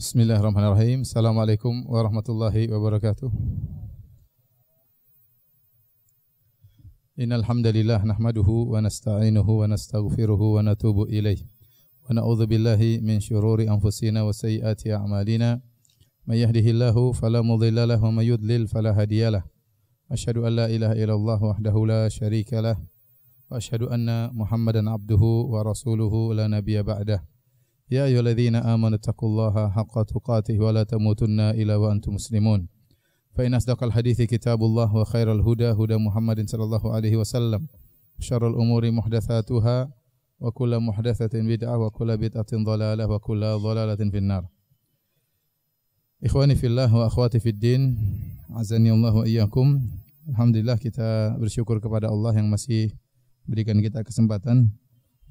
Bismillahirrahmanirrahim. Assalamualaikum warahmatullahi wabarakatuh. Innal hamdalillah nahmaduhu wa nasta'inuhu wa nastaghfiruhu wa natubu ilayh. Wa na'udzu billahi min shururi anfusina wa sayyiati a'malina. May yahdihillahu fala mudilla lahu wa may yudlil fala hadiyalah. Asyhadu an la ilaha illallah wahdahu la syarika lah. Wa asyhadu anna Muhammadan abduhu wa rasuluhu la nabiyya ba'dah. يا أيها الذين آمنوا اتقوا الله حق تقاته ولا تموتن إلا وأنتم مسلمون فإن أصدق الحديث كتاب الله وخير الهدى هدى محمد صلى الله عليه وسلم شر الأمور محدثاتها وكل محدثة بدعة وكل بدعة ضلالة وكل ضلالة في النار Ikhwani fillah wa akhwati fid din, azani Allah wa iyyakum. Alhamdulillah kita bersyukur kepada Allah yang masih berikan kita kesempatan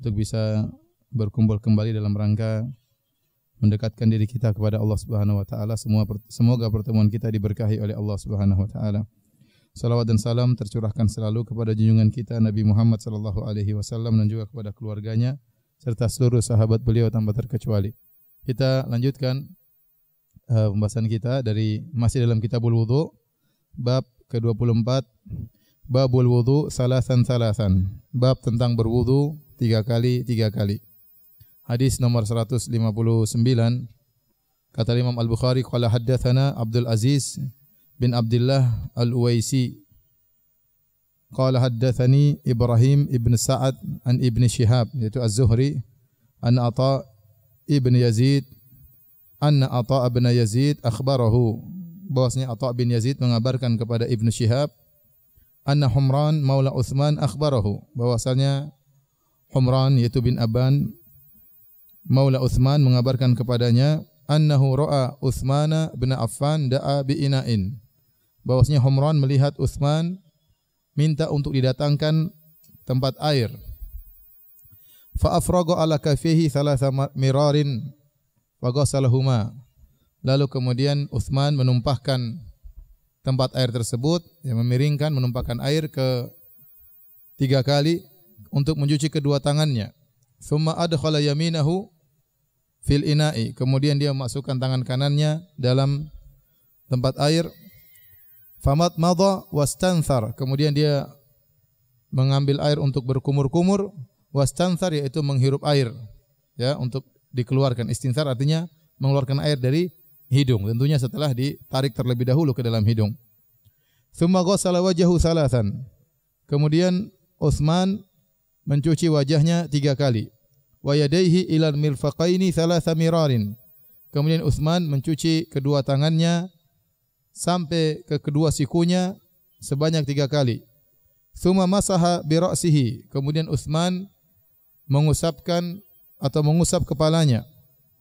untuk bisa berkumpul kembali dalam rangka mendekatkan diri kita kepada Allah Subhanahu wa taala. Semua semoga pertemuan kita diberkahi oleh Allah Subhanahu wa taala. Salawat dan salam tercurahkan selalu kepada junjungan kita Nabi Muhammad sallallahu alaihi wasallam dan juga kepada keluarganya serta seluruh sahabat beliau tanpa terkecuali. Kita lanjutkan uh, pembahasan kita dari masih dalam Kitabul Wudu bab ke-24 Babul Wudu salasan salasan. Bab tentang berwudu tiga kali tiga kali. Hadis nomor 159 kata Imam Al-Bukhari qala haddatsana Abdul Aziz bin Abdullah Al-Uwaisi qala haddatsani Ibrahim ibn Sa'ad an Ibn Shihab yaitu Az-Zuhri an Ata ibn Yazid anna Ata Ibn Yazid akhbarahu bahwasanya Ata bin Yazid mengabarkan kepada Ibn Shihab anna Humran maula Uthman akhbarahu bahwasanya Humran yaitu bin Aban Maula Uthman mengabarkan kepadanya annahu ra'a Uthmana bin Affan da'a bi ina'in. Bahwasanya Humran melihat Uthman minta untuk didatangkan tempat air. Fa afraga ala kafihi thalatha mirarin wa ghasalahuma. Lalu kemudian Uthman menumpahkan tempat air tersebut, yang memiringkan menumpahkan air ke tiga kali untuk mencuci kedua tangannya. Thumma adkhala yaminahu fil ina'i. Kemudian dia masukkan tangan kanannya dalam tempat air. Famat madha wastanthar. Kemudian dia mengambil air untuk berkumur-kumur. Wastanthar yaitu menghirup air. Ya, untuk dikeluarkan. Istinthar artinya mengeluarkan air dari hidung. Tentunya setelah ditarik terlebih dahulu ke dalam hidung. Thumma ghassala wajhahu salasan. Kemudian Utsman mencuci wajahnya tiga kali wa yadaihi ilal mirfaqaini thalatha mirarin. Kemudian Uthman mencuci kedua tangannya sampai ke kedua sikunya sebanyak tiga kali. Thumma masaha bi ra'sihi. Kemudian Uthman mengusapkan atau mengusap kepalanya.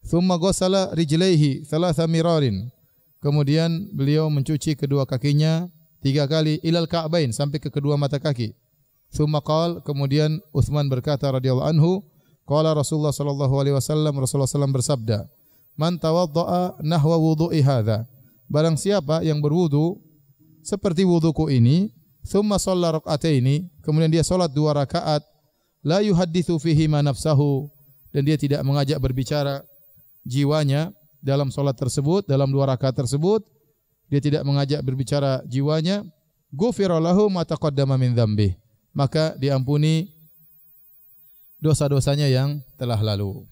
Thumma ghassala rijlaihi thalatha mirarin. Kemudian beliau mencuci kedua kakinya tiga kali ilal ka'bain sampai ke kedua mata kaki. Thumma qal, kemudian Uthman berkata radhiyallahu anhu, Qala Rasulullah sallallahu alaihi wasallam Rasulullah Sallam bersabda, "Man tawaddaa nahwa wudhu'i hadza." Barang siapa yang berwudu seperti wuduku ini, thumma shalla raka'ataini, kemudian dia salat dua rakaat, la yuhaddithu fihi ma nafsahu dan dia tidak mengajak berbicara jiwanya dalam salat tersebut, dalam dua rakaat tersebut, dia tidak mengajak berbicara jiwanya, ghufira lahu ma taqaddama min dzambih. Maka diampuni dosa-dosanya yang telah lalu.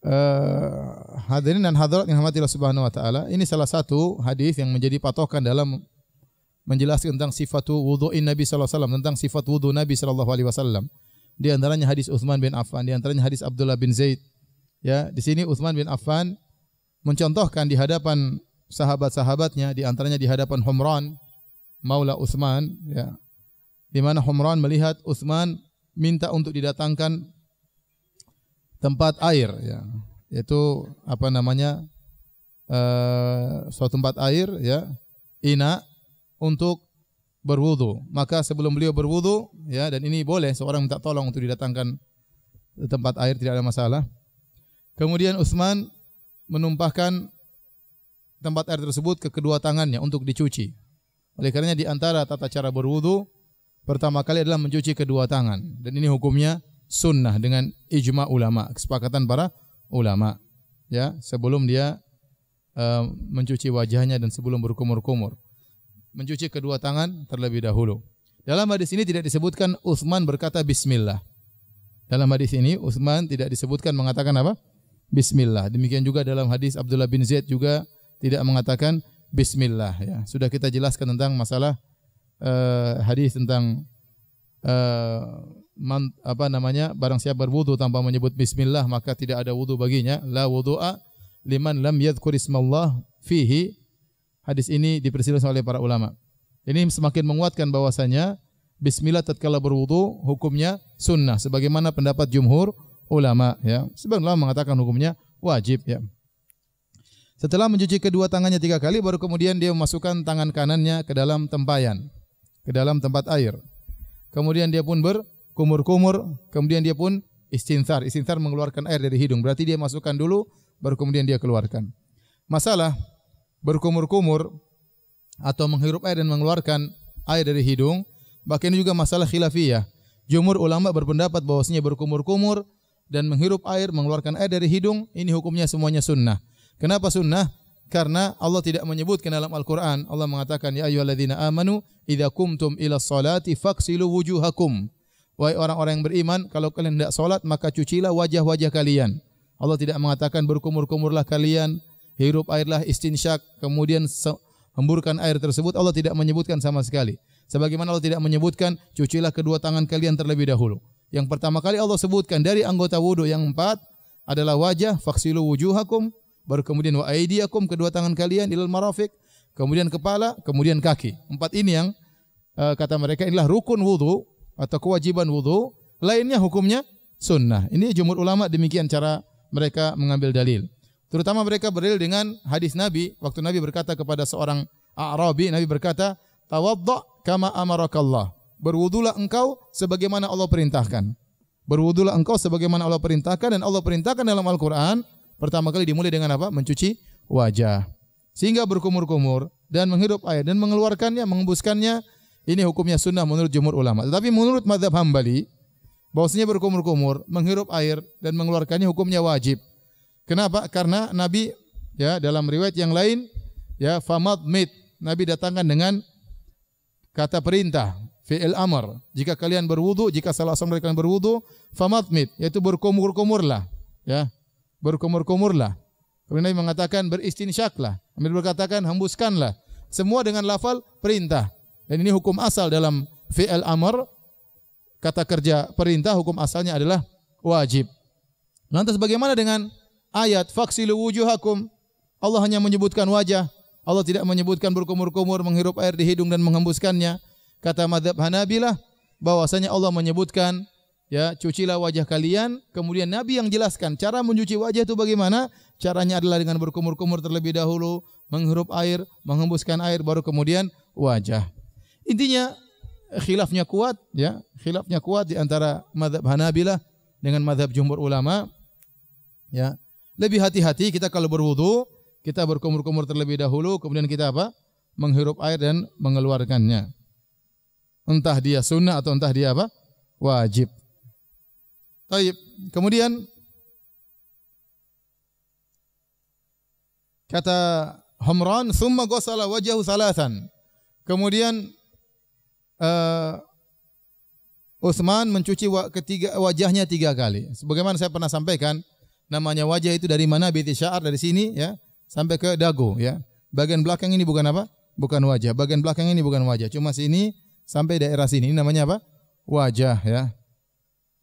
Uh, hadirin dan hadirat yang dirahmati Allah Subhanahu wa taala, ini salah satu hadis yang menjadi patokan dalam menjelaskan tentang sifat wudhu Nabi sallallahu alaihi wasallam, tentang sifat wudhu Nabi sallallahu alaihi wasallam. Di antaranya hadis Utsman bin Affan, di antaranya hadis Abdullah bin Zaid. Ya, di sini Utsman bin Affan mencontohkan di hadapan sahabat-sahabatnya, di antaranya di hadapan Humran, Maula Utsman, ya. Di mana Humran melihat Utsman minta untuk didatangkan tempat air ya yaitu apa namanya uh, suatu tempat air ya ina untuk berwudu maka sebelum beliau berwudu ya dan ini boleh seorang minta tolong untuk didatangkan tempat air tidak ada masalah kemudian Utsman menumpahkan tempat air tersebut ke kedua tangannya untuk dicuci oleh karenanya di antara tata cara berwudu pertama kali adalah mencuci kedua tangan dan ini hukumnya sunnah dengan ijma ulama, kesepakatan para ulama. Ya, sebelum dia uh, mencuci wajahnya dan sebelum berkumur-kumur. Mencuci kedua tangan terlebih dahulu. Dalam hadis ini tidak disebutkan Utsman berkata bismillah. Dalam hadis ini Utsman tidak disebutkan mengatakan apa? Bismillah. Demikian juga dalam hadis Abdullah bin Zaid juga tidak mengatakan bismillah ya. Sudah kita jelaskan tentang masalah uh, hadis tentang uh, man, apa namanya barang siapa berwudu tanpa menyebut bismillah maka tidak ada wudu baginya la wudu'a liman lam yadhkur ismallah fihi hadis ini dipersilakan oleh para ulama ini semakin menguatkan bahwasanya bismillah tatkala berwudu hukumnya sunnah sebagaimana pendapat jumhur ulama ya sebagian ulama mengatakan hukumnya wajib ya setelah mencuci kedua tangannya tiga kali baru kemudian dia memasukkan tangan kanannya ke dalam tempayan ke dalam tempat air. Kemudian dia pun berkumur-kumur, kemudian dia pun istinthar. Istinthar mengeluarkan air dari hidung. Berarti dia masukkan dulu, baru kemudian dia keluarkan. Masalah berkumur-kumur atau menghirup air dan mengeluarkan air dari hidung, bahkan juga masalah khilafiyah. jumur ulama berpendapat bahwasanya berkumur-kumur dan menghirup air, mengeluarkan air dari hidung, ini hukumnya semuanya sunnah. Kenapa sunnah? karena Allah tidak menyebutkan dalam Al-Qur'an. Allah mengatakan ya ayyuhalladzina amanu idza kumtum ila salati faksilu wujuhakum. Wahai orang-orang yang beriman, kalau kalian tidak salat maka cucilah wajah-wajah kalian. Allah tidak mengatakan berkumur-kumurlah kalian, hirup airlah istinsyak, kemudian hemburkan air tersebut. Allah tidak menyebutkan sama sekali. Sebagaimana Allah tidak menyebutkan cucilah kedua tangan kalian terlebih dahulu. Yang pertama kali Allah sebutkan dari anggota wudu yang empat adalah wajah, faksilu wujuhakum, baru kemudian wa aidiakum kedua tangan kalian ilal marafiq, kemudian kepala, kemudian kaki. Empat ini yang uh, kata mereka inilah rukun wudu atau kewajiban wudu, lainnya hukumnya sunnah. Ini jumhur ulama demikian cara mereka mengambil dalil. Terutama mereka berdalil dengan hadis Nabi waktu Nabi berkata kepada seorang Arabi, Nabi berkata, "Tawadda kama Allah berwudhulah engkau sebagaimana Allah perintahkan. berwudhulah engkau sebagaimana Allah perintahkan dan Allah perintahkan dalam Al-Qur'an Pertama kali dimulai dengan apa? Mencuci wajah. Sehingga berkumur-kumur dan menghirup air dan mengeluarkannya, mengembuskannya. Ini hukumnya sunnah menurut jumhur ulama. Tetapi menurut madhab hambali, bahwasanya berkumur-kumur, menghirup air dan mengeluarkannya hukumnya wajib. Kenapa? Karena Nabi ya dalam riwayat yang lain ya famad mit Nabi datangkan dengan kata perintah fi'il amr jika kalian berwudu jika salah seorang dari kalian berwudu mit yaitu berkumur-kumurlah ya berkumur-kumurlah. Kemudian Nabi mengatakan beristinsyaklah. Nabi berkatakan hembuskanlah. Semua dengan lafal perintah. Dan ini hukum asal dalam fi'al amr. Kata kerja perintah hukum asalnya adalah wajib. Lantas bagaimana dengan ayat faksilu wujuhakum? Allah hanya menyebutkan wajah. Allah tidak menyebutkan berkumur-kumur, menghirup air di hidung dan menghembuskannya. Kata madhab Hanabilah bahwasanya Allah menyebutkan Ya, cucilah wajah kalian. Kemudian Nabi yang jelaskan cara mencuci wajah itu bagaimana? Caranya adalah dengan berkumur-kumur terlebih dahulu, menghirup air, menghembuskan air baru kemudian wajah. Intinya khilafnya kuat ya, khilafnya kuat di antara mazhab Hanabilah dengan mazhab jumhur ulama ya. Lebih hati-hati kita kalau berwudu, kita berkumur-kumur terlebih dahulu kemudian kita apa? menghirup air dan mengeluarkannya. Entah dia sunnah atau entah dia apa? wajib. Taib. Kemudian kata Hamran, "Tsumma gosala wajahu salasan." Kemudian uh, Utsman mencuci ketiga, wajahnya tiga kali. Sebagaimana saya pernah sampaikan, namanya wajah itu dari mana? Biti syar dari sini ya sampai ke dagu ya. Bagian belakang ini bukan apa? Bukan wajah. Bagian belakang ini bukan wajah. Cuma sini sampai daerah sini ini namanya apa? Wajah ya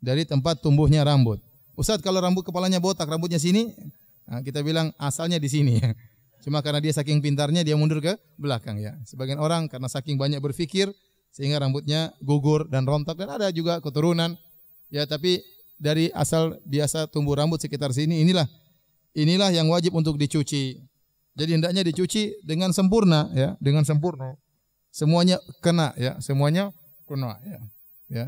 dari tempat tumbuhnya rambut. Ustadz kalau rambut kepalanya botak, rambutnya sini, nah, kita bilang asalnya di sini. Cuma karena dia saking pintarnya dia mundur ke belakang ya. Sebagian orang karena saking banyak berpikir sehingga rambutnya gugur dan rontok dan ada juga keturunan. Ya tapi dari asal biasa tumbuh rambut sekitar sini inilah inilah yang wajib untuk dicuci. Jadi hendaknya dicuci dengan sempurna ya, dengan sempurna. Semuanya kena ya, semuanya kena ya. Ya.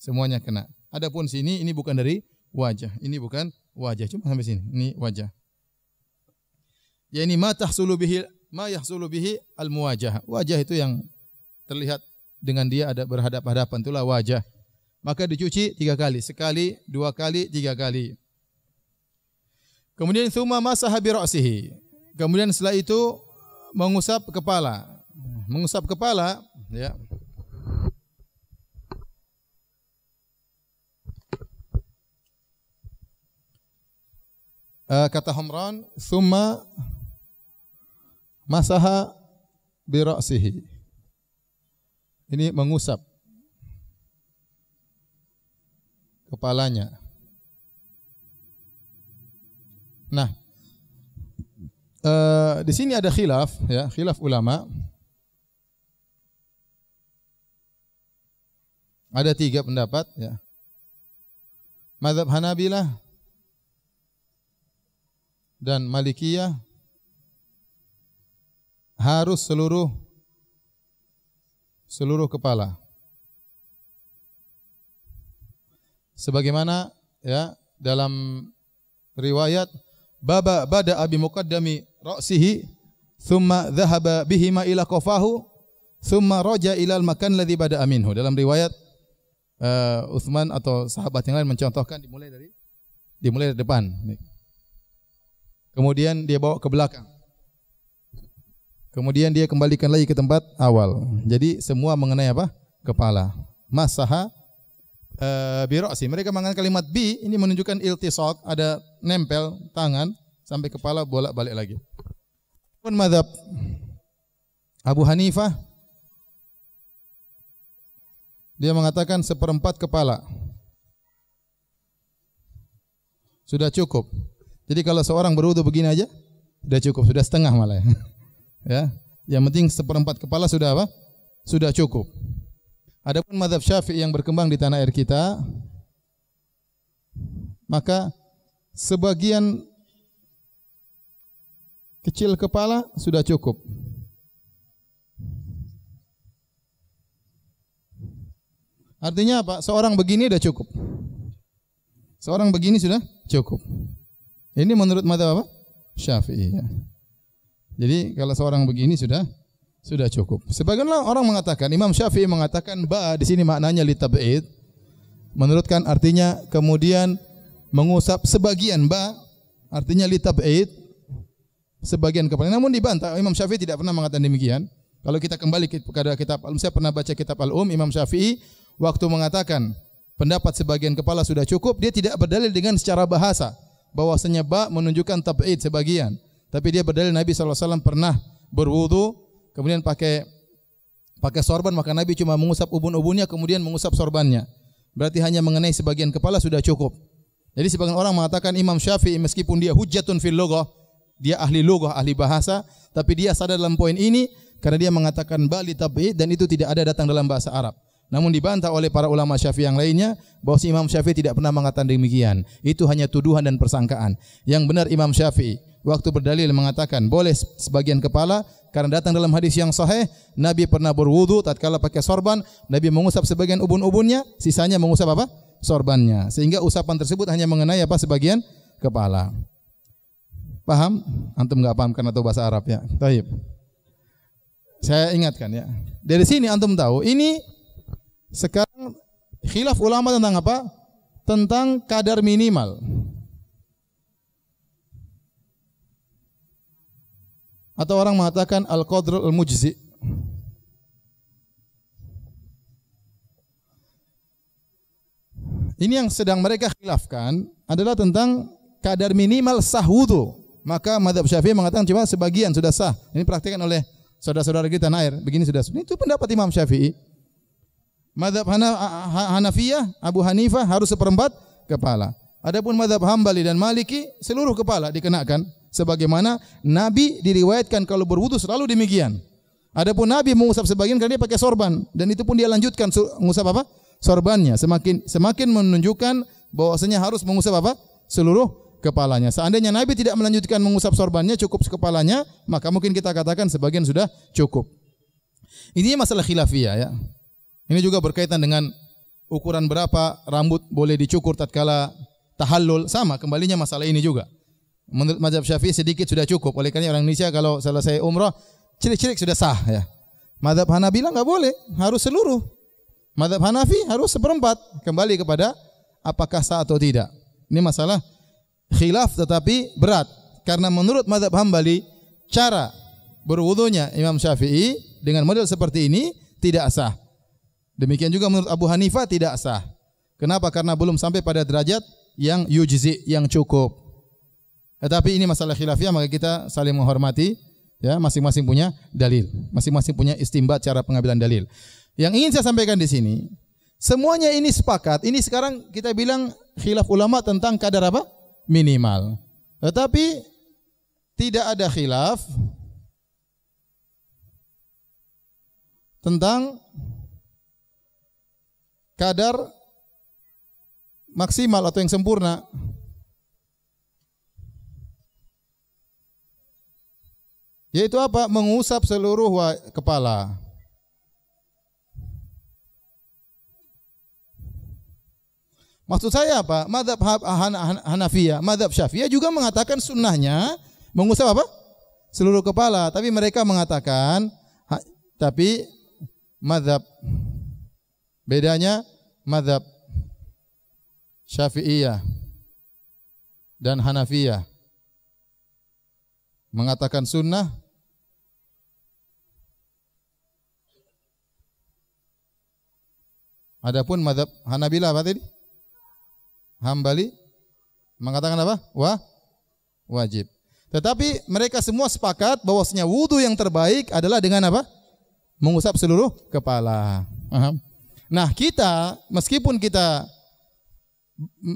Semuanya kena. Adapun sini ini bukan dari wajah. Ini bukan wajah. Cuma sampai sini. Ini wajah. Ya ini ma tahsulu bihi ma yahsulu bihi al muwajah. Wajah itu yang terlihat dengan dia ada berhadap-hadapan itulah wajah. Maka dicuci tiga kali, sekali, dua kali, tiga kali. Kemudian thumma masaha bi Kemudian setelah itu mengusap kepala. Mengusap kepala ya. uh, kata Humran, "Tsumma masaha bi Ini mengusap kepalanya. Nah, uh, di sini ada khilaf ya, khilaf ulama. Ada tiga pendapat ya. Madhab Hanabilah dan Malikiyah harus seluruh seluruh kepala. Sebagaimana ya dalam riwayat baba bada abi muqaddami ra'sihi thumma dhahaba bihima ila kofahu, thumma roja ila al-makan alladhi bada aminhu dalam riwayat uh, Uthman atau sahabat yang lain mencontohkan dimulai dari dimulai dari depan. Nih. Kemudian dia bawa ke belakang. Kemudian dia kembalikan lagi ke tempat awal. Jadi semua mengenai apa? Kepala. Masaha eh, birok sih. Mereka mengenai kalimat bi ini menunjukkan iltisok, ada nempel tangan sampai kepala bolak-balik lagi. Pun madhab Abu Hanifah dia mengatakan seperempat kepala sudah cukup. Jadi kalau seorang berwudu begini aja sudah cukup, sudah setengah malah ya. ya. Yang penting seperempat kepala sudah apa? Sudah cukup. Adapun mazhab Syafi'i yang berkembang di tanah air kita maka sebagian kecil kepala sudah cukup. Artinya apa? Seorang begini sudah cukup. Seorang begini sudah cukup. Ini menurut mata apa? Syafi'i ya. Jadi kalau seorang begini sudah sudah cukup. Sebagian orang mengatakan Imam Syafi'i mengatakan ba di sini maknanya li tab'id. Menurutkan artinya kemudian mengusap sebagian ba artinya li tab'id sebagian kepala. Namun dibantah Imam Syafi'i tidak pernah mengatakan demikian. Kalau kita kembali kepada kitab Al-Um, saya pernah baca kitab Al-Um Imam Syafi'i waktu mengatakan pendapat sebagian kepala sudah cukup, dia tidak berdalil dengan secara bahasa bahwasanya ba menunjukkan tabi'id sebagian. Tapi dia berdalil Nabi SAW pernah berwudu, kemudian pakai pakai sorban, maka Nabi cuma mengusap ubun-ubunnya, kemudian mengusap sorbannya. Berarti hanya mengenai sebagian kepala sudah cukup. Jadi sebagian orang mengatakan Imam Syafi'i meskipun dia hujatun fil logoh dia ahli logoh ahli bahasa, tapi dia sadar dalam poin ini karena dia mengatakan ba li dan itu tidak ada datang dalam bahasa Arab. Namun dibantah oleh para ulama Syafi'i yang lainnya bahwa si Imam Syafi'i tidak pernah mengatakan demikian. Itu hanya tuduhan dan persangkaan. Yang benar Imam Syafi'i waktu berdalil mengatakan boleh sebagian kepala karena datang dalam hadis yang sahih Nabi pernah berwudu tatkala pakai sorban Nabi mengusap sebagian ubun-ubunnya sisanya mengusap apa? sorbannya sehingga usapan tersebut hanya mengenai apa sebagian kepala. Paham? Antum nggak paham karena tahu bahasa Arab ya. Taib. Saya ingatkan ya. Dari sini antum tahu ini sekarang khilaf ulama tentang apa? Tentang kadar minimal. Atau orang mengatakan al-qadrul al mujzi. Ini yang sedang mereka khilafkan adalah tentang kadar minimal sah wudu. Maka madhab syafi'i mengatakan cuma sebagian sudah sah. Ini praktikan oleh saudara-saudara kita nair Begini sudah ini Itu pendapat Imam Syafi'i. Madhab Hanafiyah, Abu Hanifah harus seperempat kepala. Adapun madhab Hambali dan Maliki, seluruh kepala dikenakan. Sebagaimana Nabi diriwayatkan kalau berwudu selalu demikian. Adapun Nabi mengusap sebagian karena dia pakai sorban dan itu pun dia lanjutkan mengusap apa? Sorbannya semakin semakin menunjukkan bahwasanya harus mengusap apa? Seluruh kepalanya. Seandainya Nabi tidak melanjutkan mengusap sorbannya cukup kepalanya, maka mungkin kita katakan sebagian sudah cukup. Intinya masalah khilafiyah ya. Ini juga berkaitan dengan ukuran berapa rambut boleh dicukur tatkala tahallul. Sama kembalinya masalah ini juga. Menurut mazhab Syafi'i sedikit sudah cukup. Oleh karena orang Indonesia kalau selesai umrah cilik-cilik sudah sah ya. hanafi Hanabila nggak boleh, harus seluruh. Mazhab Hanafi harus seperempat. Kembali kepada apakah sah atau tidak. Ini masalah khilaf tetapi berat. Karena menurut mazhab Hambali, cara berwudunya Imam Syafi'i dengan model seperti ini tidak sah. Demikian juga menurut Abu Hanifah tidak sah. Kenapa? Karena belum sampai pada derajat yang yujizi, yang cukup. Tetapi ini masalah khilafiyah maka kita saling menghormati ya masing-masing punya dalil, masing-masing punya istimbat cara pengambilan dalil. Yang ingin saya sampaikan di sini, semuanya ini sepakat. Ini sekarang kita bilang khilaf ulama tentang kadar apa? minimal. Tetapi tidak ada khilaf tentang kadar maksimal atau yang sempurna. Yaitu apa? Mengusap seluruh kepala. Maksud saya apa? Madhab Hanafiyah, madhab Syafi'iyah juga mengatakan sunnahnya mengusap apa? Seluruh kepala. Tapi mereka mengatakan, tapi madhab Bedanya madhab Syafi'iyah dan Hanafiyah mengatakan sunnah Adapun madhab Hanabila apa tadi? Hambali mengatakan apa? Wah, wajib. Tetapi mereka semua sepakat bahwasanya wudhu yang terbaik adalah dengan apa? Mengusap seluruh kepala. Paham? Nah kita, meskipun kita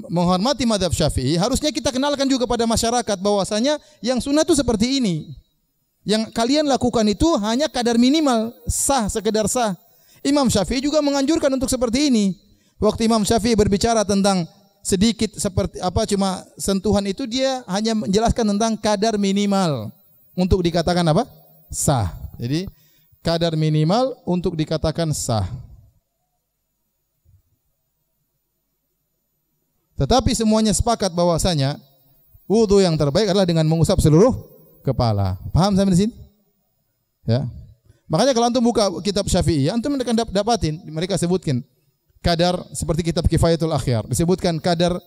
menghormati madhab syafi'i, harusnya kita kenalkan juga pada masyarakat bahwasanya yang sunnah itu seperti ini. Yang kalian lakukan itu hanya kadar minimal, sah, sekedar sah. Imam Syafi'i juga menganjurkan untuk seperti ini. Waktu Imam Syafi'i berbicara tentang sedikit seperti apa cuma sentuhan itu dia hanya menjelaskan tentang kadar minimal untuk dikatakan apa? sah. Jadi kadar minimal untuk dikatakan sah. Tetapi semuanya sepakat bahwasanya wudhu yang terbaik adalah dengan mengusap seluruh kepala. Paham sampai di sini? Ya. Makanya kalau antum buka kitab Syafi'i, antum akan dapatin mereka sebutkan kadar seperti kitab Kifayatul Akhyar disebutkan kadar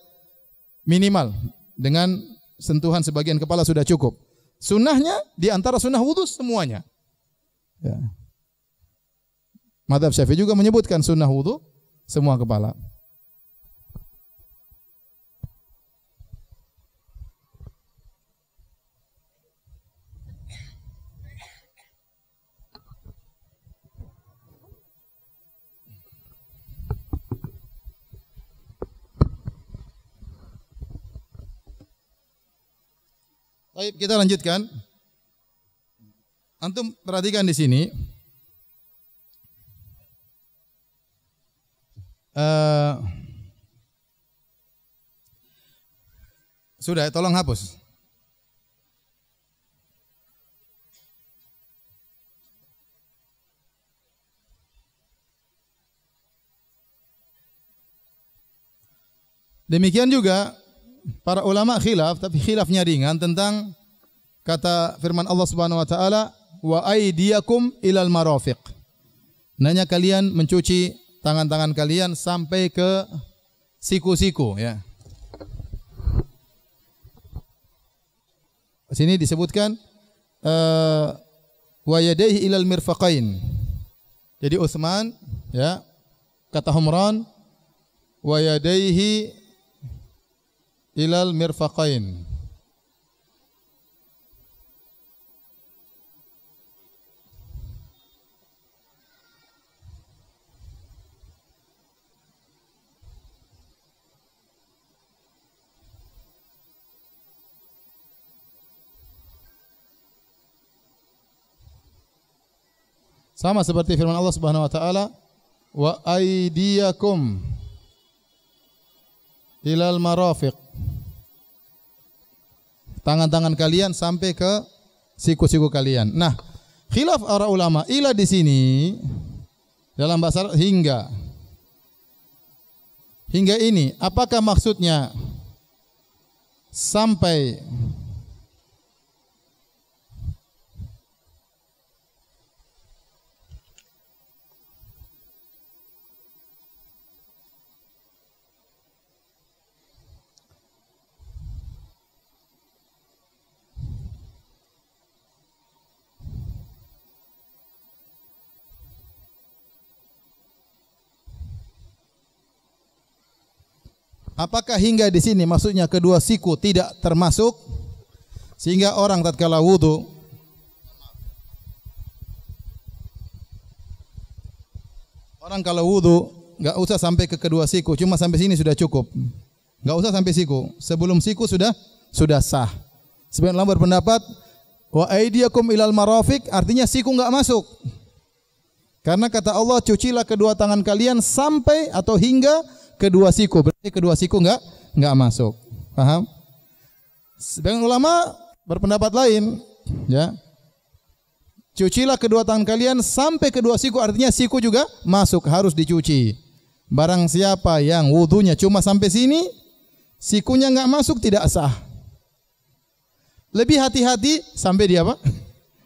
minimal dengan sentuhan sebagian kepala sudah cukup. Sunnahnya di antara sunnah wudhu semuanya. Ya. Madhab Syafi'i juga menyebutkan sunnah wudhu semua kepala. Baik, kita lanjutkan. Antum perhatikan di sini. Uh, sudah, tolong hapus. Demikian juga para ulama khilaf tapi khilafnya ringan tentang kata firman Allah Subhanahu wa taala wa aydiyakum ilal marafiq. Nanya kalian mencuci tangan-tangan kalian sampai ke siku-siku ya. Sini disebutkan eh, wa yadayhi ilal mirfaqain. Jadi Utsman ya kata Humran wa yadayhi ilal mirfaqain Sama seperti firman Allah Subhanahu wa taala wa aydiyakum ilal marafiq tangan-tangan kalian sampai ke siku-siku kalian. Nah, khilaf para ulama ila di sini dalam bahasa hingga hingga ini apakah maksudnya sampai Apakah hingga di sini maksudnya kedua siku tidak termasuk sehingga orang tatkala wudu Orang kalau wudu nggak usah sampai ke kedua siku, cuma sampai sini sudah cukup. Nggak usah sampai siku. Sebelum siku sudah sudah sah. Sebenarnya berpendapat wa aidiyakum ilal marafiq artinya siku nggak masuk. Karena kata Allah cucilah kedua tangan kalian sampai atau hingga kedua siku. Berarti kedua siku enggak enggak masuk. Paham? Sebagian ulama berpendapat lain, ya. Cucilah kedua tangan kalian sampai kedua siku, artinya siku juga masuk harus dicuci. Barang siapa yang wudhunya cuma sampai sini, sikunya enggak masuk tidak sah. Lebih hati-hati sampai dia apa?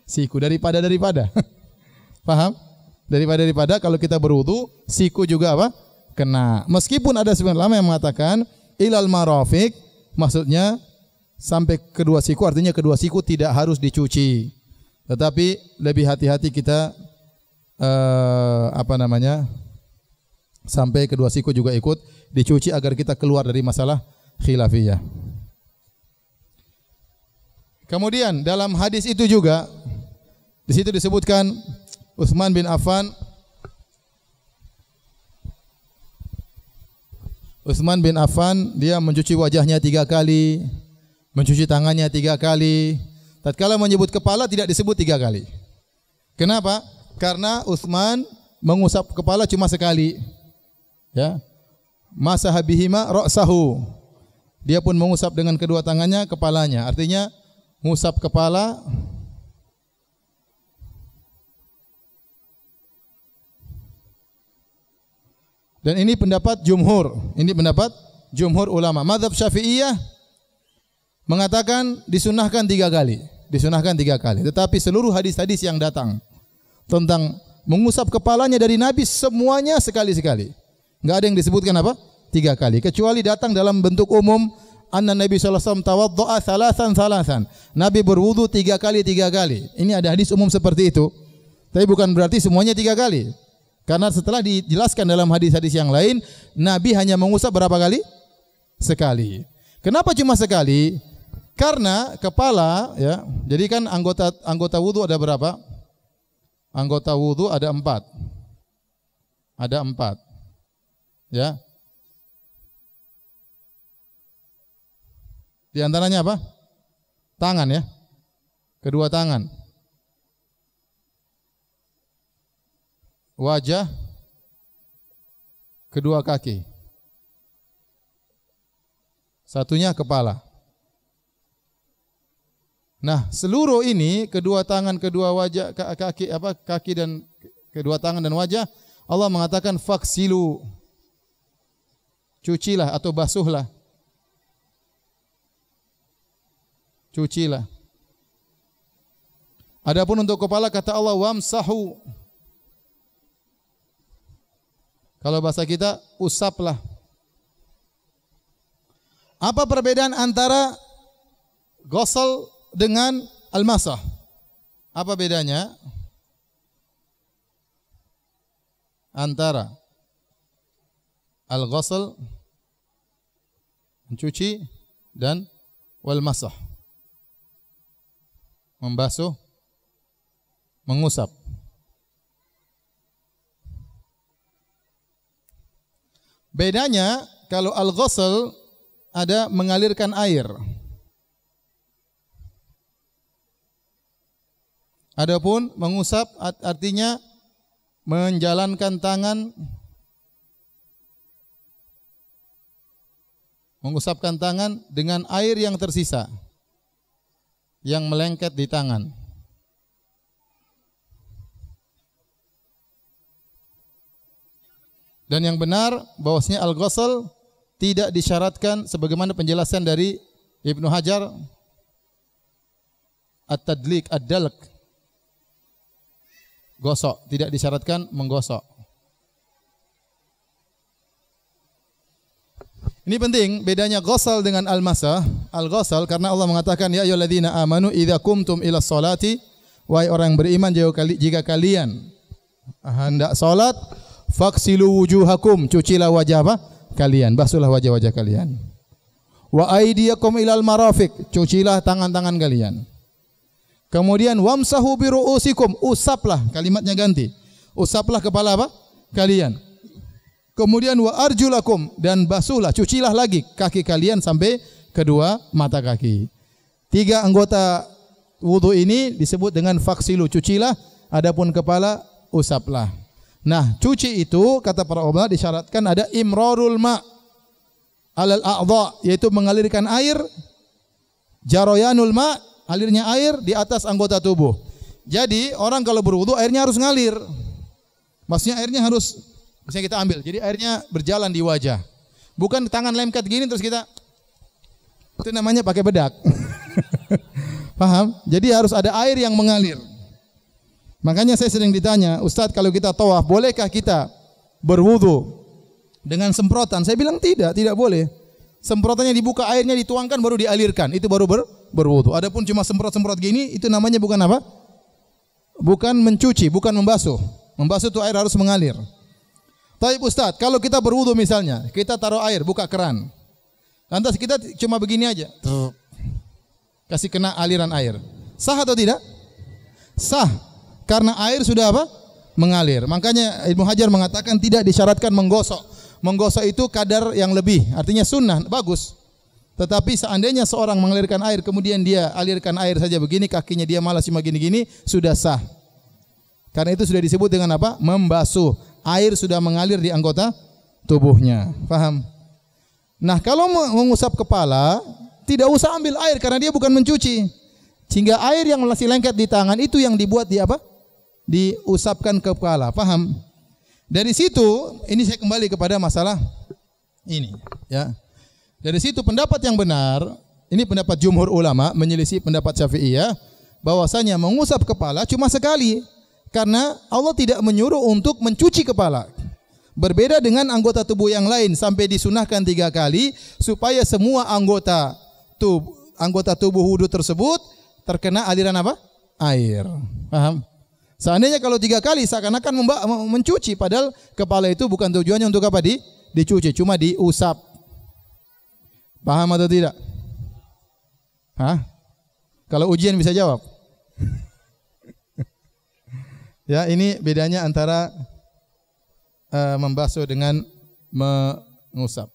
Siku daripada daripada. Paham? Daripada daripada kalau kita berwudu, siku juga apa? kena. Meskipun ada sebagian lama yang mengatakan ilal marafik maksudnya sampai kedua siku artinya kedua siku tidak harus dicuci. Tetapi lebih hati-hati kita eh, apa namanya? sampai kedua siku juga ikut dicuci agar kita keluar dari masalah khilafiyah. Kemudian dalam hadis itu juga di situ disebutkan Utsman bin Affan Uthman bin Affan dia mencuci wajahnya tiga kali, mencuci tangannya tiga kali. Tatkala menyebut kepala tidak disebut tiga kali. Kenapa? Karena Uthman mengusap kepala cuma sekali. Ya. Masa habihima sahu. Dia pun mengusap dengan kedua tangannya kepalanya. Artinya mengusap kepala Dan ini pendapat jumhur. Ini pendapat jumhur ulama. Madhab syafi'iyah mengatakan disunahkan tiga kali. Disunahkan tiga kali. Tetapi seluruh hadis-hadis yang datang tentang mengusap kepalanya dari Nabi semuanya sekali-sekali. Enggak ada yang disebutkan apa? Tiga kali. Kecuali datang dalam bentuk umum anna Nabi sallallahu alaihi wasallam tawaddoa salasan salasan. Nabi berwudu tiga kali tiga kali. Ini ada hadis umum seperti itu. Tapi bukan berarti semuanya tiga kali. Karena setelah dijelaskan dalam hadis-hadis yang lain, Nabi hanya mengusap berapa kali? Sekali. Kenapa cuma sekali? Karena kepala ya. Jadi kan anggota anggota wudhu ada berapa? Anggota wudhu ada empat. Ada empat. Ya. Di antaranya apa? Tangan ya. Kedua tangan. wajah, kedua kaki. Satunya kepala. Nah, seluruh ini kedua tangan, kedua wajah, kaki apa kaki dan kedua tangan dan wajah Allah mengatakan faksilu cucilah atau basuhlah. Cucilah. Adapun untuk kepala kata Allah wamsahu kalau bahasa kita usaplah. Apa perbedaan antara gosel dengan almasah? Apa bedanya? Antara al-ghusl mencuci dan wal masah membasuh mengusap Bedanya kalau al-ghusl ada mengalirkan air. Adapun mengusap artinya menjalankan tangan mengusapkan tangan dengan air yang tersisa yang melengket di tangan. Dan yang benar bahwasanya al-ghusl tidak disyaratkan sebagaimana penjelasan dari Ibnu Hajar at-tadlik ad-dalq gosok tidak disyaratkan menggosok Ini penting bedanya ghusl dengan al-masah. Al-ghusl karena Allah mengatakan ya ayyuhalladzina amanu idza qumtum ila sholati wahai orang yang beriman jika kalian hendak salat Faksilu wujuhakum, cucilah wajah apa? Kalian, basuhlah wajah-wajah kalian. Wa aydiyakum ilal marafiq, cucilah tangan-tangan kalian. Kemudian wamsahu bi ru'usikum, usaplah, kalimatnya ganti. Usaplah kepala apa? Kalian. Kemudian wa arjulakum dan basuhlah, cucilah lagi kaki kalian sampai kedua mata kaki. Tiga anggota wudhu ini disebut dengan faksilu, cucilah, adapun kepala usaplah. Nah, cuci itu kata para ulama disyaratkan ada imrarul ma alal a'dha yaitu mengalirkan air jaroyanul ma alirnya air di atas anggota tubuh. Jadi orang kalau berwudu airnya harus ngalir. Maksudnya airnya harus misalnya kita ambil. Jadi airnya berjalan di wajah. Bukan tangan lemkat gini terus kita itu namanya pakai bedak. Paham? Jadi harus ada air yang mengalir. Makanya saya sering ditanya, Ustadz kalau kita tawaf, bolehkah kita berwudu dengan semprotan? Saya bilang tidak, tidak boleh. Semprotannya dibuka airnya dituangkan baru dialirkan, itu baru ber, berwudu. Adapun cuma semprot-semprot gini, itu namanya bukan apa? Bukan mencuci, bukan membasuh. Membasuh itu air harus mengalir. Tapi Ustadz, kalau kita berwudu misalnya, kita taruh air, buka keran. Lantas kita cuma begini aja. Kasih kena aliran air. Sah atau tidak? Sah karena air sudah apa? mengalir. Makanya Ibnu Hajar mengatakan tidak disyaratkan menggosok. Menggosok itu kadar yang lebih, artinya sunnah, bagus. Tetapi seandainya seorang mengalirkan air kemudian dia alirkan air saja begini kakinya dia malas cuma gini-gini sudah sah. Karena itu sudah disebut dengan apa? membasuh. Air sudah mengalir di anggota tubuhnya. Faham? Nah, kalau mengusap kepala tidak usah ambil air karena dia bukan mencuci. Sehingga air yang masih lengket di tangan itu yang dibuat di apa? diusapkan ke kepala. Paham? Dari situ ini saya kembali kepada masalah ini, ya. Dari situ pendapat yang benar, ini pendapat jumhur ulama menyelisih pendapat syafi'i ya bahwasanya mengusap kepala cuma sekali karena Allah tidak menyuruh untuk mencuci kepala. Berbeda dengan anggota tubuh yang lain sampai disunahkan tiga kali supaya semua anggota tubuh anggota tubuh wudhu tersebut terkena aliran apa? Air. Paham? Seandainya kalau tiga kali seakan-akan mencuci padahal kepala itu bukan tujuannya untuk apa di dicuci cuma diusap. Paham atau tidak? Hah? Kalau ujian bisa jawab. ya, ini bedanya antara uh, membasuh dengan mengusap.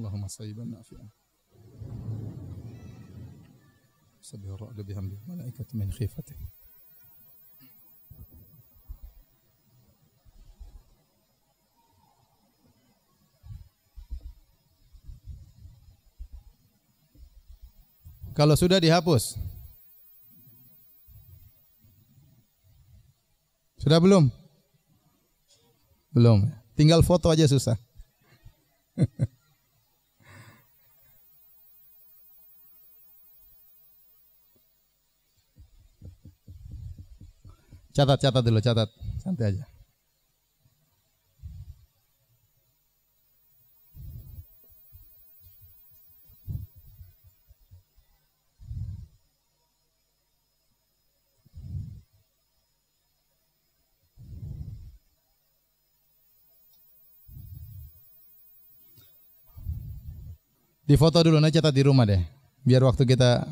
اللهم صيبا نافعا سبح الرعد بحمده الملائكة من خيفته Kalau sudah dihapus Sudah belum? Belum. Tinggal foto aja susah. Catat, catat dulu, catat. Santai aja. Di foto dulu, nanti catat di rumah deh. Biar waktu kita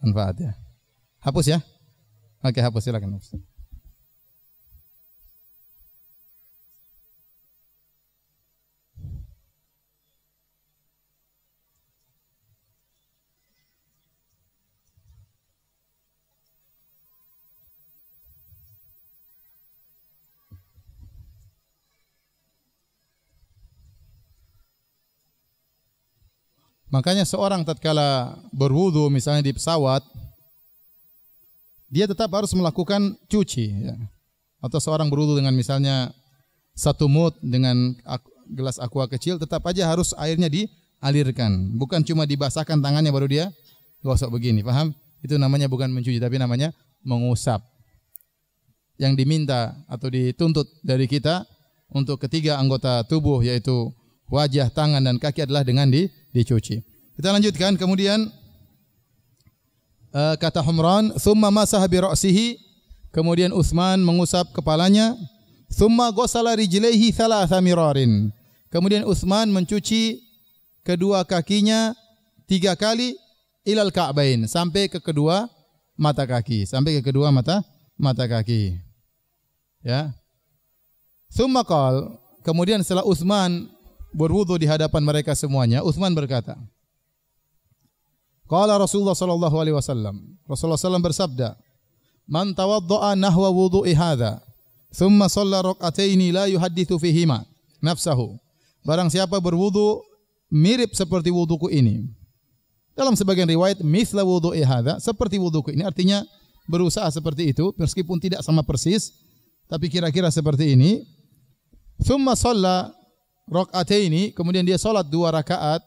manfaat ya. Hapus ya. Oke, hapus silakan. Hapus. Makanya seorang tatkala berwudu misalnya di pesawat, dia tetap harus melakukan cuci ya. atau seorang berwudu dengan misalnya satu mut dengan gelas aqua kecil tetap aja harus airnya dialirkan bukan cuma dibasahkan tangannya baru dia gosok begini paham itu namanya bukan mencuci tapi namanya mengusap yang diminta atau dituntut dari kita untuk ketiga anggota tubuh yaitu wajah, tangan dan kaki adalah dengan di, dicuci. Kita lanjutkan kemudian uh, kata Humran, "Tsumma masaha bi ra'sihi." Kemudian Utsman mengusap kepalanya, "Tsumma ghassala rijlaihi thalatha mirarin." Kemudian Utsman mencuci kedua kakinya tiga kali ilal ka'bain sampai ke kedua mata kaki, sampai ke kedua mata mata kaki. Ya. Tsumma qala, kemudian setelah Utsman berwudu di hadapan mereka semuanya, Utsman berkata, Qala Rasulullah sallallahu alaihi wasallam. Rasulullah sallam bersabda, "Man tawaddaa nahwa wudhu'i hadza, thumma shalla raka'ataini la yuhadditsu fihima nafsahu." Barang siapa berwudu mirip seperti wuduku ini. Dalam sebagian riwayat misla wudhu'i hadza, seperti wuduku ini artinya berusaha seperti itu meskipun tidak sama persis tapi kira-kira seperti ini. Thumma shalla raka'ataini, kemudian dia salat dua rakaat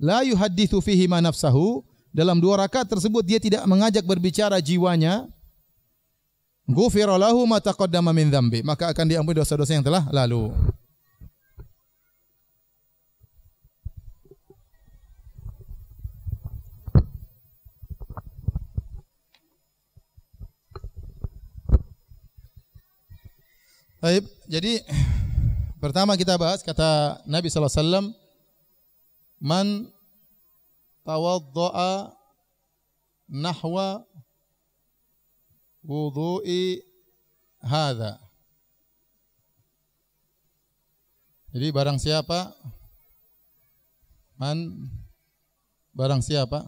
la yuhadditsu fihi ma nafsahu dalam dua rakaat tersebut dia tidak mengajak berbicara jiwanya ghufira lahu ma taqaddama min dhanbi maka akan diampuni dosa-dosa yang telah lalu Baik, jadi pertama kita bahas kata Nabi sallallahu alaihi wasallam Man tawaddo'a nahwa wudu'i hadha. Jadi barang siapa man barang siapa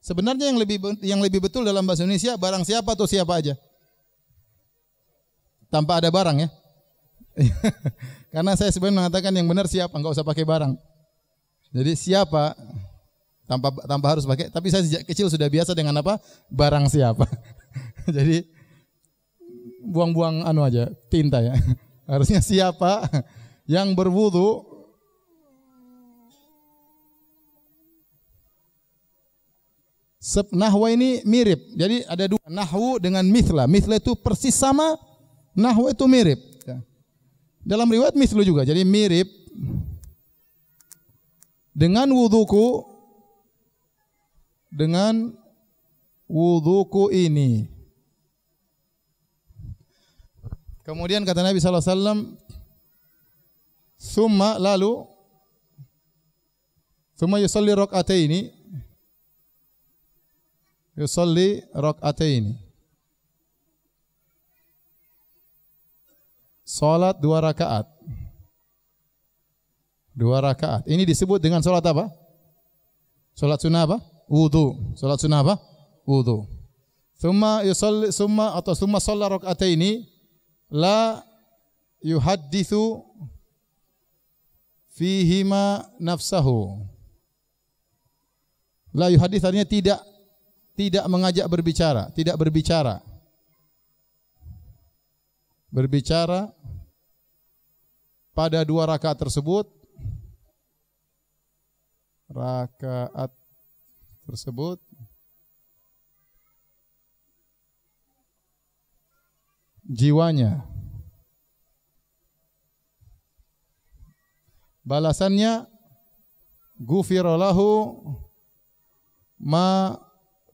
sebenarnya yang lebih yang lebih betul dalam bahasa Indonesia barang siapa atau siapa aja tanpa ada barang ya karena saya sebenarnya mengatakan yang benar siapa enggak usah pakai barang jadi siapa tanpa tanpa harus pakai, tapi saya sejak kecil sudah biasa dengan apa? Barang siapa. Jadi buang-buang anu aja, tinta ya. Harusnya siapa yang berwudu nahwa ini mirip. Jadi ada dua nahwu dengan mithla. Mithla itu persis sama, nahwa itu mirip. Ya. Dalam riwayat mithlu juga. Jadi mirip dengan wuduku dengan wuduku ini. Kemudian kata Nabi sallallahu alaihi wasallam, "Summa lalu summa yusalli rak'ataini." Yusalli ini, solat dua rakaat. Dua rakaat. Ini disebut dengan solat apa? solat sunnah apa? Wudu. solat sunnah apa? Wudu. Thumma yusalli summa atau summa shalla ini la yuhaddithu fihima nafsahu. La yuhadith artinya tidak tidak mengajak berbicara, tidak berbicara. Berbicara pada dua rakaat tersebut rakaat tersebut jiwanya balasannya gufirolahu ma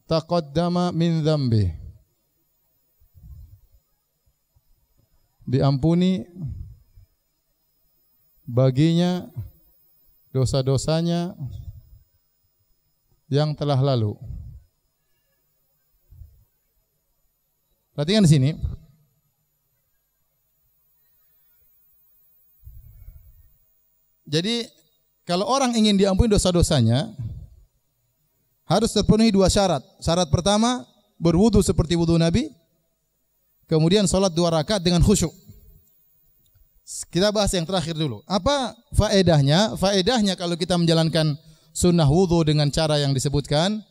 taqaddama min dhambi diampuni baginya dosa-dosanya yang telah lalu. Perhatikan di sini. Jadi kalau orang ingin diampuni dosa-dosanya harus terpenuhi dua syarat. Syarat pertama berwudu seperti wudu Nabi, kemudian sholat dua rakaat dengan khusyuk. Kita bahas yang terakhir dulu. Apa faedahnya? Faedahnya kalau kita menjalankan sunnah wudhu dengan cara yang disebutkan.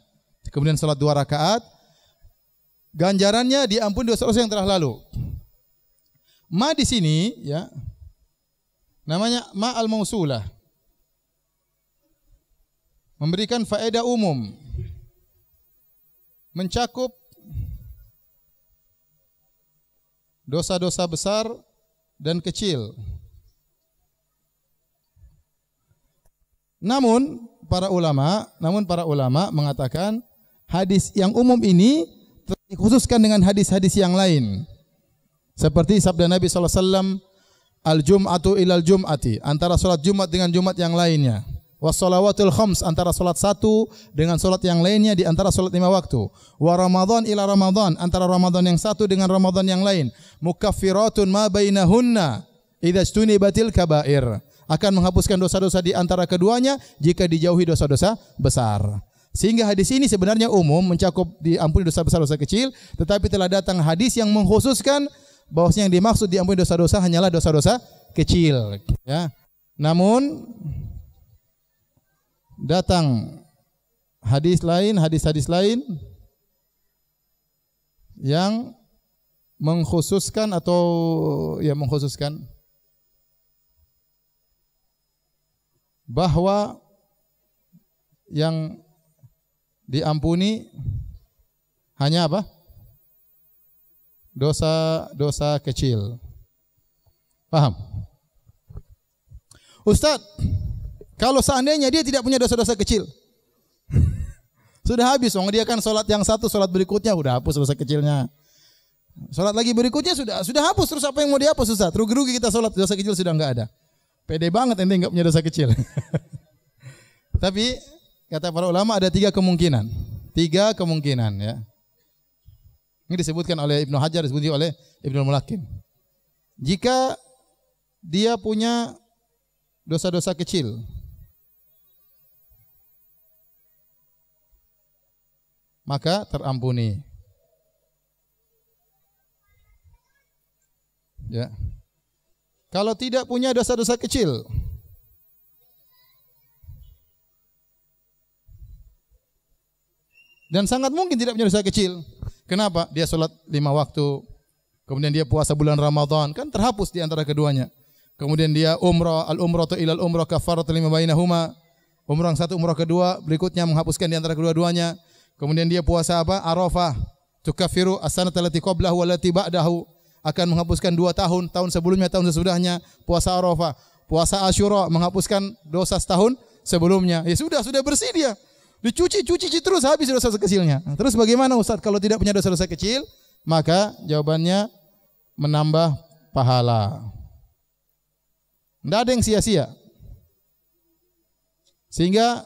Kemudian sholat dua rakaat. Ganjarannya diampuni dosa-dosa yang telah lalu. Ma di sini ya namanya ma al mausulah memberikan faedah umum mencakup dosa-dosa besar dan kecil. Namun para ulama, namun para ulama mengatakan hadis yang umum ini dikhususkan dengan hadis-hadis yang lain. Seperti sabda Nabi sallallahu "Al-jum'atu ilal jum'ati", antara sholat Jumat dengan Jumat yang lainnya. Wassalawatul khams antara sholat satu dengan sholat yang lainnya di antara salat lima waktu. Wa Ramadan ila Ramadan antara Ramadan yang satu dengan Ramadan yang lain. Mukaffiratun ma bainahunna idza batil kabair akan menghapuskan dosa-dosa di antara keduanya jika dijauhi dosa-dosa besar. Sehingga hadis ini sebenarnya umum mencakup diampuni dosa besar dosa kecil, tetapi telah datang hadis yang mengkhususkan bahwa yang dimaksud diampuni dosa-dosa hanyalah dosa-dosa kecil, ya. Namun datang hadis lain, hadis-hadis lain yang mengkhususkan atau ya mengkhususkan bahwa yang diampuni hanya apa? Dosa-dosa kecil. Paham? Ustaz, kalau seandainya dia tidak punya dosa-dosa kecil, sudah habis. Wong dia kan sholat yang satu, sholat berikutnya sudah hapus dosa kecilnya. Sholat lagi berikutnya sudah sudah hapus. Terus apa yang mau dihapus Ustaz? Rugi-rugi kita sholat dosa kecil sudah nggak ada. Pede banget ente nggak punya dosa kecil. Tapi kata para ulama ada tiga kemungkinan. Tiga kemungkinan ya. Ini disebutkan oleh Ibnu Hajar, disebutkan oleh Ibnu Mulakin. Jika dia punya dosa-dosa kecil, maka terampuni. Ya. Kalau tidak punya dosa-dosa kecil. Dan sangat mungkin tidak punya dosa kecil. Kenapa? Dia sholat lima waktu. Kemudian dia puasa bulan Ramadan. Kan terhapus di antara keduanya. Kemudian dia umrah. al tu ilal umrah kafarat lima bainahuma. Umrah yang satu, umrah kedua. Berikutnya menghapuskan di antara kedua-duanya. Kemudian dia puasa apa? Arafah. Tukafiru asana talati qoblahu wa allati akan menghapuskan dua tahun, tahun sebelumnya, tahun sesudahnya, puasa Arafah, puasa Asyura menghapuskan dosa setahun sebelumnya. Ya sudah, sudah bersih dia. Dicuci, cuci, cuci terus habis dosa sekecilnya. Terus bagaimana Ustaz kalau tidak punya dosa-dosa kecil? Maka jawabannya menambah pahala. Tidak ada yang sia-sia. Sehingga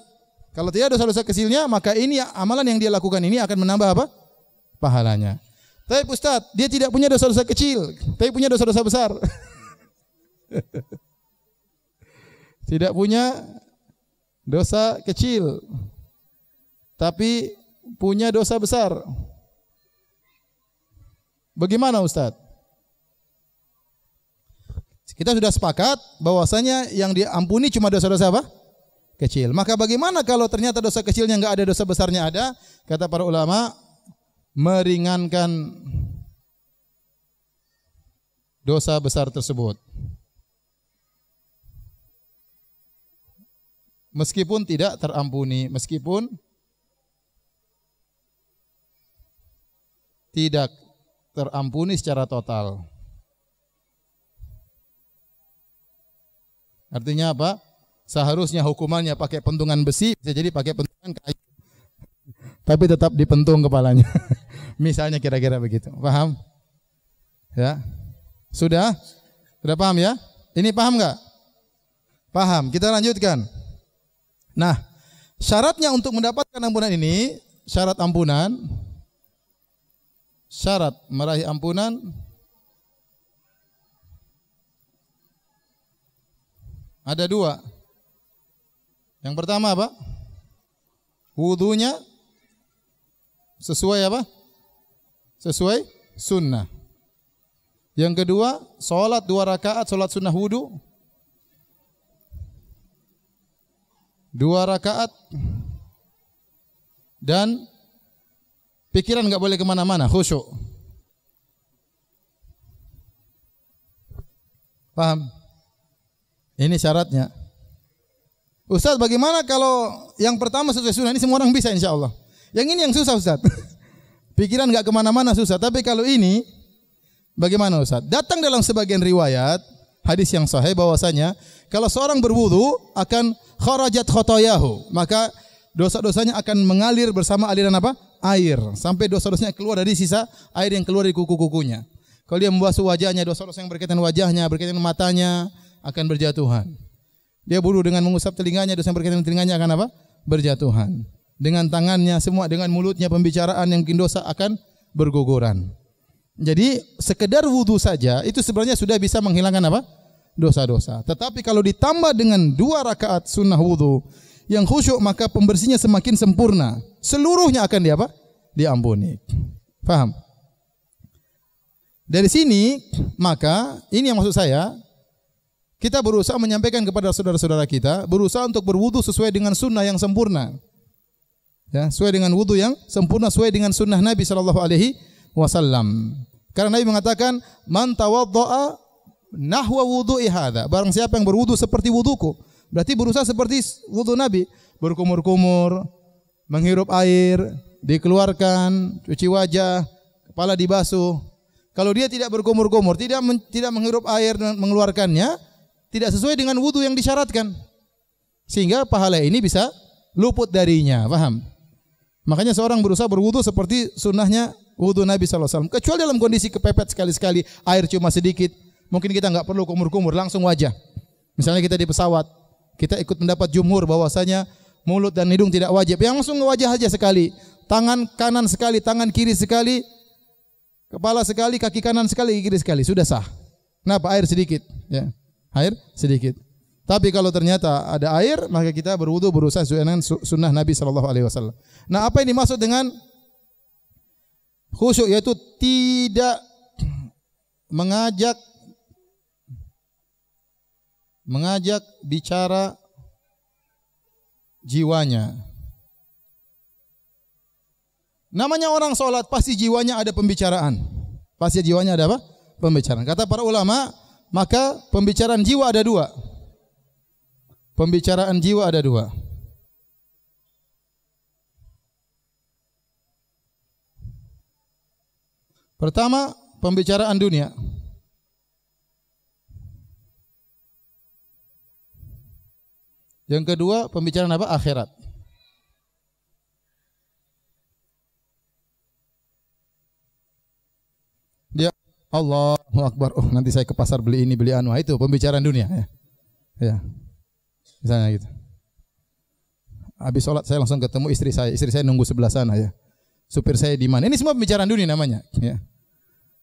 kalau tidak dosa-dosa kecilnya, maka ini amalan yang dia lakukan ini akan menambah apa? Pahalanya. Tapi Ustaz, dia tidak punya dosa-dosa kecil, tapi punya dosa-dosa besar. tidak punya dosa kecil, tapi punya dosa besar. Bagaimana Ustaz? Kita sudah sepakat bahwasanya yang diampuni cuma dosa-dosa apa? Kecil. Maka bagaimana kalau ternyata dosa kecilnya nggak ada, dosa besarnya ada? Kata para ulama, meringankan dosa besar tersebut. Meskipun tidak terampuni, meskipun tidak terampuni secara total. Artinya apa? Seharusnya hukumannya pakai pentungan besi, bisa jadi pakai pentungan kayu. Tapi tetap dipentung kepalanya. Misalnya kira-kira begitu. Paham? Ya. Sudah? Sudah paham ya? Ini paham nggak? Paham. Kita lanjutkan. Nah, syaratnya untuk mendapatkan ampunan ini, syarat ampunan syarat meraih ampunan ada dua. Yang pertama apa? Wudhunya sesuai apa? sesuai sunnah. Yang kedua, sholat dua rakaat, sholat sunnah wudhu. Dua rakaat dan pikiran nggak boleh kemana-mana, khusyuk. Paham? Ini syaratnya. Ustaz, bagaimana kalau yang pertama sesuai sunnah ini semua orang bisa insya Allah. Yang ini yang susah Ustaz. pikiran nggak kemana-mana susah. Tapi kalau ini, bagaimana Ustaz? Datang dalam sebagian riwayat, hadis yang sahih bahwasanya kalau seorang berwudu akan kharajat khotoyahu, maka dosa-dosanya akan mengalir bersama aliran apa? Air. Sampai dosa-dosanya keluar dari sisa air yang keluar dari kuku-kukunya. Kalau dia membasuh wajahnya, dosa-dosa yang berkaitan wajahnya, berkaitan matanya akan berjatuhan. Dia buru dengan mengusap telinganya, dosa yang berkaitan telinganya akan apa? Berjatuhan dengan tangannya, semua dengan mulutnya pembicaraan yang mungkin dosa akan berguguran. Jadi sekedar wudu saja itu sebenarnya sudah bisa menghilangkan apa? dosa-dosa. Tetapi kalau ditambah dengan dua rakaat sunnah wudu yang khusyuk maka pembersihnya semakin sempurna. Seluruhnya akan di apa? Diampuni. Faham? Dari sini maka ini yang maksud saya kita berusaha menyampaikan kepada saudara-saudara kita berusaha untuk berwudu sesuai dengan sunnah yang sempurna. Ya, sesuai dengan wudu yang sempurna sesuai dengan sunnah Nabi sallallahu alaihi wasallam. Karena Nabi mengatakan, "Man tawaddaa nahwa wudhu hadza." Barang siapa yang berwudu seperti wuduku, berarti berusaha seperti wudu Nabi, berkumur-kumur, menghirup air, dikeluarkan, cuci wajah, kepala dibasuh. Kalau dia tidak berkumur-kumur, tidak men, tidak menghirup air dan mengeluarkannya, tidak sesuai dengan wudu yang disyaratkan. Sehingga pahala ini bisa luput darinya, paham? Makanya seorang berusaha berwudu seperti sunnahnya wudu Nabi SAW. Kecuali dalam kondisi kepepet sekali-sekali, air cuma sedikit. Mungkin kita nggak perlu kumur-kumur, langsung wajah. Misalnya kita di pesawat, kita ikut mendapat jumhur bahwasanya mulut dan hidung tidak wajib. Yang langsung wajah aja sekali. Tangan kanan sekali, tangan kiri sekali, kepala sekali, kaki kanan sekali, kiri sekali. Sudah sah. Kenapa? Air sedikit. Ya. Air sedikit. Tapi kalau ternyata ada air, maka kita berwudu berusaha sesuai dengan sunnah Nabi Shallallahu Alaihi Wasallam. Nah, apa yang dimaksud dengan khusyuk yaitu tidak mengajak mengajak bicara jiwanya. Namanya orang sholat pasti jiwanya ada pembicaraan. Pasti jiwanya ada apa? Pembicaraan. Kata para ulama, maka pembicaraan jiwa ada dua. Pembicaraan jiwa ada dua. Pertama, pembicaraan dunia. Yang kedua, pembicaraan apa? Akhirat. Dia ya, Allah Akbar. Oh, nanti saya ke pasar beli ini, beli anu. Ah, itu pembicaraan dunia ya. Ya. Misalnya gitu. Habis sholat saya langsung ketemu istri saya. Istri saya nunggu sebelah sana ya. Supir saya di mana? Ini semua pembicaraan dunia namanya. Ya.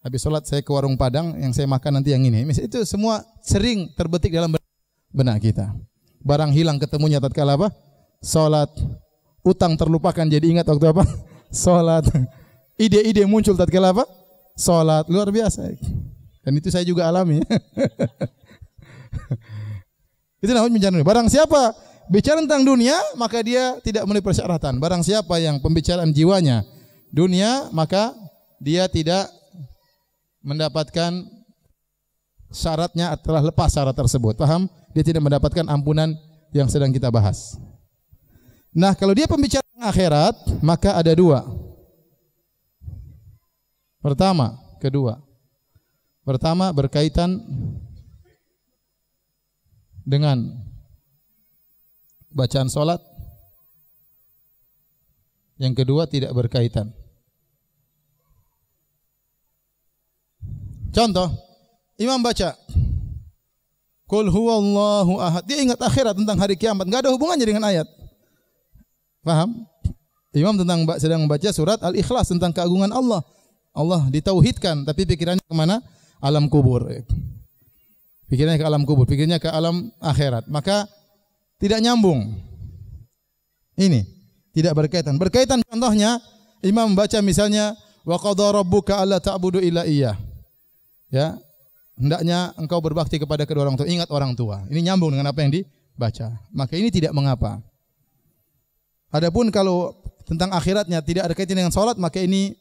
Habis sholat saya ke warung Padang yang saya makan nanti yang ini. Itu semua sering terbetik dalam benak kita. Barang hilang ketemunya tatkala apa? Sholat. Utang terlupakan jadi ingat waktu apa? Sholat. Ide-ide muncul tatkala apa? Sholat. Luar biasa. Dan itu saya juga alami. Itu namanya pembicaraan dunia. Barang siapa bicara tentang dunia, maka dia tidak memenuhi persyaratan. Barang siapa yang pembicaraan jiwanya dunia, maka dia tidak mendapatkan syaratnya telah lepas syarat tersebut. Paham? Dia tidak mendapatkan ampunan yang sedang kita bahas. Nah, kalau dia pembicara akhirat, maka ada dua. Pertama, kedua. Pertama berkaitan dengan bacaan solat. Yang kedua tidak berkaitan. Contoh, imam baca Qul huwallahu ahad. Dia ingat akhirat tentang hari kiamat, Tidak ada hubungannya dengan ayat. Faham? Imam tentang sedang membaca surat Al-Ikhlas tentang keagungan Allah. Allah ditauhidkan, tapi pikirannya kemana? Alam kubur. Pikirnya ke alam kubur, pikirnya ke alam akhirat. Maka tidak nyambung. Ini tidak berkaitan. Berkaitan contohnya imam baca misalnya wa qadha rabbuka alla ta'budu illa iyyah. Ya, hendaknya engkau berbakti kepada kedua orang tua. Ingat orang tua. Ini nyambung dengan apa yang dibaca. Maka ini tidak mengapa. Adapun kalau tentang akhiratnya tidak ada kaitan dengan salat, maka ini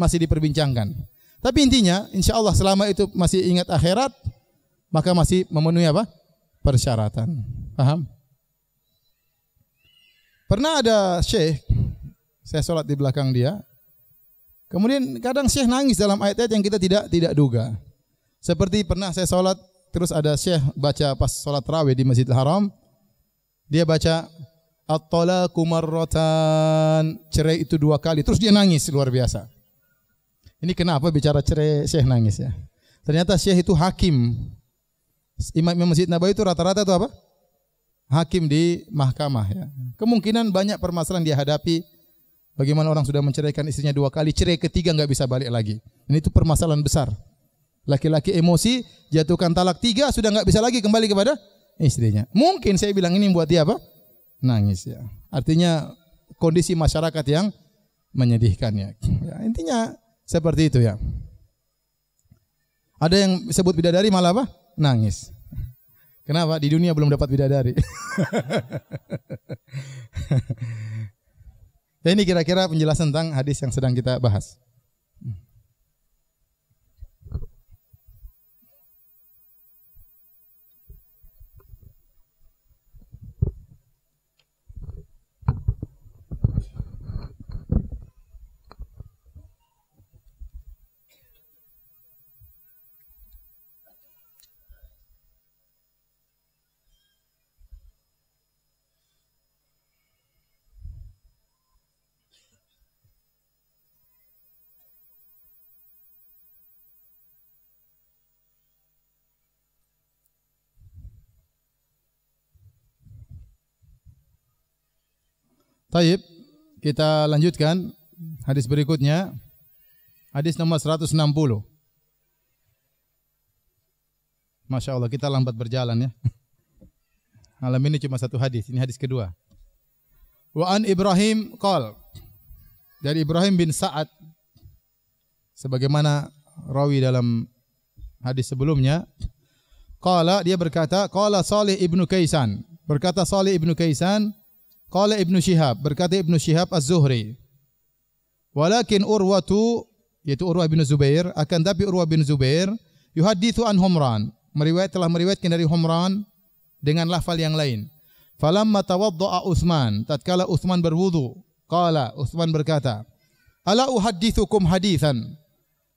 masih diperbincangkan. Tapi intinya, insya Allah selama itu masih ingat akhirat, maka masih memenuhi apa? persyaratan. Paham? Pernah ada syekh, saya sholat di belakang dia. Kemudian kadang syekh nangis dalam ayat-ayat yang kita tidak tidak duga. Seperti pernah saya sholat, terus ada syekh baca pas sholat raweh di masjid Haram. Dia baca, At-talaku Cerai itu dua kali. Terus dia nangis luar biasa. Ini kenapa bicara cerai Syekh nangis ya? Ternyata Syekh itu hakim imam Masjid Nabawi itu rata-rata itu apa? Hakim di mahkamah ya. Kemungkinan banyak permasalahan dia hadapi. Bagaimana orang sudah menceraikan istrinya dua kali, cerai ketiga nggak bisa balik lagi. Ini itu permasalahan besar. Laki-laki emosi, jatuhkan talak tiga, sudah nggak bisa lagi kembali kepada istrinya. Mungkin saya bilang ini buat dia apa? Nangis ya. Artinya kondisi masyarakat yang menyedihkan ya. ya intinya seperti itu ya. Ada yang sebut bidadari malah apa? nangis. Kenapa? Di dunia belum dapat bidadari. ini kira-kira penjelasan tentang hadis yang sedang kita bahas. Taib, kita lanjutkan hadis berikutnya. Hadis nomor 160. Masya Allah, kita lambat berjalan ya. Malam ini cuma satu hadis, ini hadis kedua. Wa Ibrahim qol. Dari Ibrahim bin Sa'ad sebagaimana rawi dalam hadis sebelumnya, qala dia berkata, qala Salih ibnu Kaisan. Berkata Salih ibnu Kaisan, Qala Ibnu Syihab, berkata Ibnu Syihab Az-Zuhri. Walakin Urwatu yaitu Urwah bin Zubair, akan tapi Urwah bin Zubair yuhadithu an Humran, meriwayat telah meriwayatkan dari Humran dengan lafal yang lain. Falamma tawaddaa Utsman, tatkala Utsman berwudu, qala Utsman berkata, "Ala uhaddithukum hadithan?"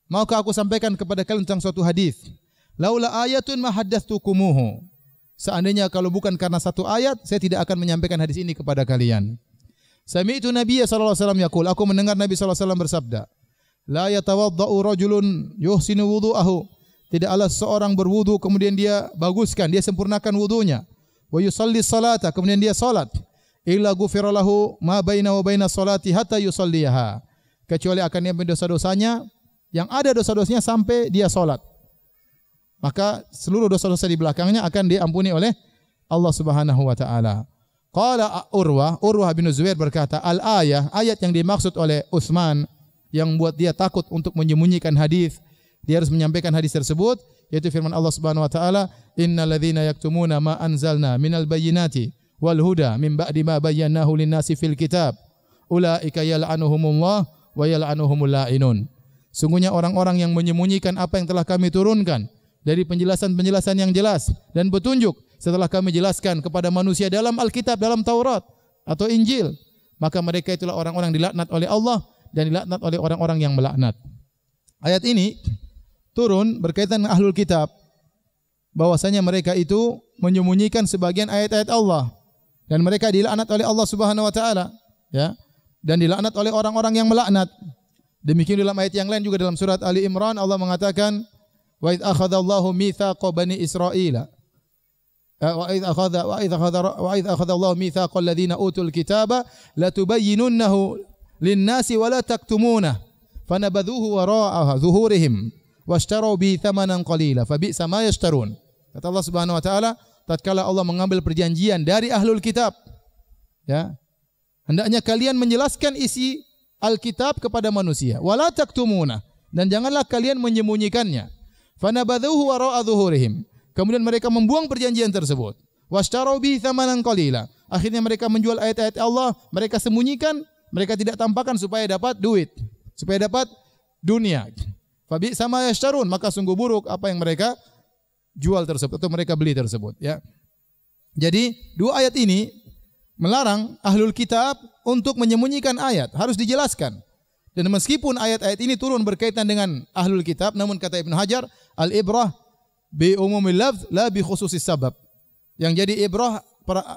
Maukah aku sampaikan kepada kalian tentang suatu hadis? Laula ayatun ma haddathtukumuhu. Seandainya kalau bukan karena satu ayat, saya tidak akan menyampaikan hadis ini kepada kalian. Sami itu Nabi sallallahu alaihi ya kul, aku mendengar Nabi SAW alaihi bersabda, "La yatawadda'u rajulun yuhsinu wudu'ahu." ada seorang berwudu kemudian dia baguskan, dia sempurnakan wudunya. Wa yusalli salata, kemudian dia salat. Illa gufirallahu ma baina wa baina salati hatta yusalliha. Kecuali akan dia dosa-dosanya yang ada dosa-dosanya sampai dia salat maka seluruh dosa-dosa di belakangnya akan diampuni oleh Allah Subhanahu wa taala. Qala Urwah, Urwah bin Zubair berkata, "Al-ayah, ayat yang dimaksud oleh Utsman yang buat dia takut untuk menyembunyikan hadis, dia harus menyampaikan hadis tersebut yaitu firman Allah Subhanahu wa taala, "Innal ladzina yaktumuna ma anzalna minal bayyinati wal huda mim ba'di ma bayyanahu lin-nasi fil kitab, ulaika yal'anuhumullah wa yal'anuhumul la'inun." Sungguhnya orang-orang yang menyembunyikan apa yang telah kami turunkan dari penjelasan-penjelasan yang jelas dan petunjuk setelah kami jelaskan kepada manusia dalam Alkitab, dalam Taurat atau Injil, maka mereka itulah orang-orang dilaknat oleh Allah dan dilaknat oleh orang-orang yang melaknat. Ayat ini turun berkaitan dengan ahlul kitab bahwasanya mereka itu menyembunyikan sebagian ayat-ayat Allah dan mereka dilaknat oleh Allah Subhanahu wa taala, ya. Dan dilaknat oleh orang-orang yang melaknat. Demikian dalam ayat yang lain juga dalam surat Ali Imran Allah mengatakan Wa akhadha Allahu mitsaqa bani Israila. Eh, wa id akhadha wa id akhadha wa akhadha Allahu mitsaqa alladhina utul kitaba latubayyinunnahu lin-nasi wa la taktumuna Fanabadhuhu wara'a zuhurihim washtaru bi thamanan qalila fa bi'sa ma yashtarun. Kata Allah Subhanahu wa taala, tatkala Allah mengambil perjanjian dari ahlul kitab, ya. Hendaknya kalian menjelaskan isi Alkitab kepada manusia. Wala taktumuna dan janganlah kalian menyembunyikannya. Fanabadhuhu wara'a dhuhurihim. Kemudian mereka membuang perjanjian tersebut. Wastarau bi tsamanan qalila. Akhirnya mereka menjual ayat-ayat Allah, mereka sembunyikan, mereka tidak tampakkan supaya dapat duit, supaya dapat dunia. Fabi sama yashtarun, maka sungguh buruk apa yang mereka jual tersebut atau mereka beli tersebut, ya. Jadi, dua ayat ini melarang ahlul kitab untuk menyembunyikan ayat, harus dijelaskan. Dan meskipun ayat-ayat ini turun berkaitan dengan ahlul kitab, namun kata Ibn Hajar, al-ibrah bi umumil lafz la bi khususis sabab. Yang jadi ibrah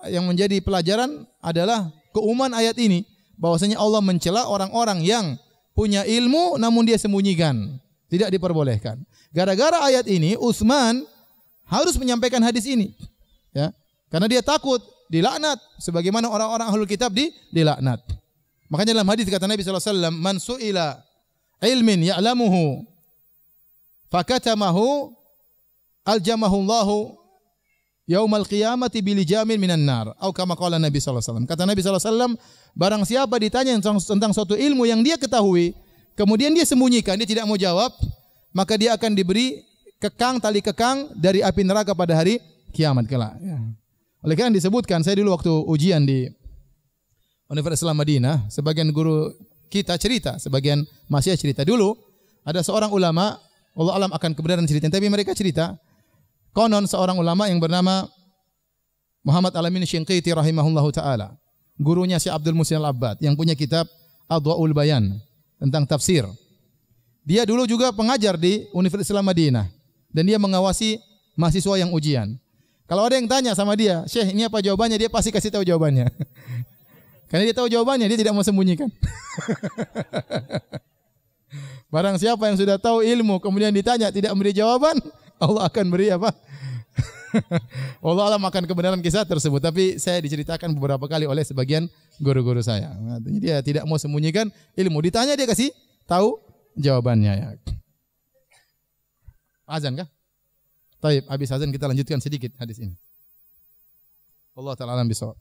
yang menjadi pelajaran adalah keumuman ayat ini bahwasanya Allah mencela orang-orang yang punya ilmu namun dia sembunyikan, tidak diperbolehkan. Gara-gara ayat ini Utsman harus menyampaikan hadis ini. Ya. Karena dia takut dilaknat sebagaimana orang-orang ahlul kitab dilaknat. Makanya dalam hadis kata Nabi SAW, Man su'ila ilmin ya'lamuhu fakatamahu aljamahullahu yaumal qiyamati bilijamin minan nar. Atau kama qala Nabi SAW. Kata Nabi SAW, barang siapa ditanya tentang, tentang suatu ilmu yang dia ketahui, kemudian dia sembunyikan, dia tidak mau jawab, maka dia akan diberi kekang, tali kekang dari api neraka pada hari kiamat kelak. Ya. Oleh karena disebutkan, saya dulu waktu ujian di Universitas Islam Madinah, sebagian guru kita cerita, sebagian masih cerita dulu ada seorang ulama, Allah alam akan kebenaran cerita, tapi mereka cerita konon seorang ulama yang bernama Muhammad Alamin Syinqiti rahimahullahu taala. Gurunya Syekh Abdul Musin Al-Abbad yang punya kitab Adwaul Bayan tentang tafsir. Dia dulu juga pengajar di Universitas Islam Madinah dan dia mengawasi mahasiswa yang ujian. Kalau ada yang tanya sama dia, "Syekh, ini apa jawabannya?" Dia pasti kasih tahu jawabannya. Karena dia tahu jawabannya, dia tidak mau sembunyikan. Barang siapa yang sudah tahu ilmu kemudian ditanya tidak memberi jawaban, Allah akan beri apa? Allah alam akan kebenaran kisah tersebut. Tapi saya diceritakan beberapa kali oleh sebagian guru-guru saya. Nah, jadi dia tidak mau sembunyikan ilmu. Ditanya dia kasih tahu jawabannya ya. Azan kah? Tapi habis azan kita lanjutkan sedikit hadis ini. Allah taala alam bisawab.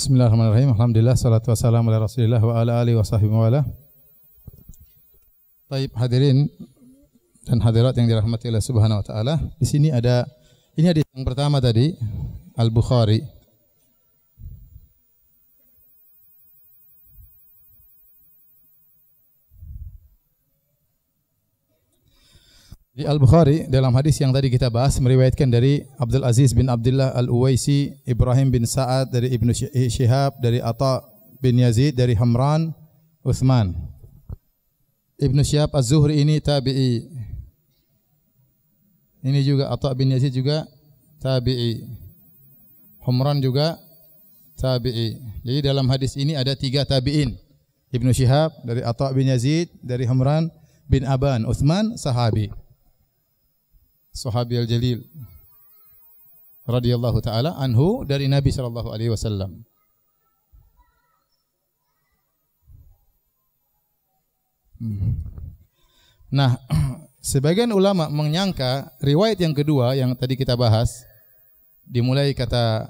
Bismillahirrahmanirrahim. Alhamdulillah salatu wassalamu ala Rasulillah wa ala alihi wa sahbihi wa ala. Taib hadirin dan hadirat yang dirahmati Allah Subhanahu wa taala. Di sini ada ini hadis yang pertama tadi Al-Bukhari Di Al-Bukhari dalam hadis yang tadi kita bahas meriwayatkan dari Abdul Aziz bin Abdullah Al-Uwaisi, Ibrahim bin Sa'ad dari Ibnu Syihab, eh, dari Atha bin Yazid, dari Hamran, Uthman. Ibnu Syihab Az-Zuhri ini tabi'i. Ini juga Atha bin Yazid juga tabi'i. Hamran juga tabi'i. Jadi dalam hadis ini ada tiga tabi'in. Ibnu Syihab dari Atha bin Yazid, dari Hamran bin Aban, Uthman sahabi sahabi al-jalil radhiyallahu taala anhu dari Nabi sallallahu alaihi wasallam. Hmm. Nah, sebagian ulama menyangka riwayat yang kedua yang tadi kita bahas dimulai kata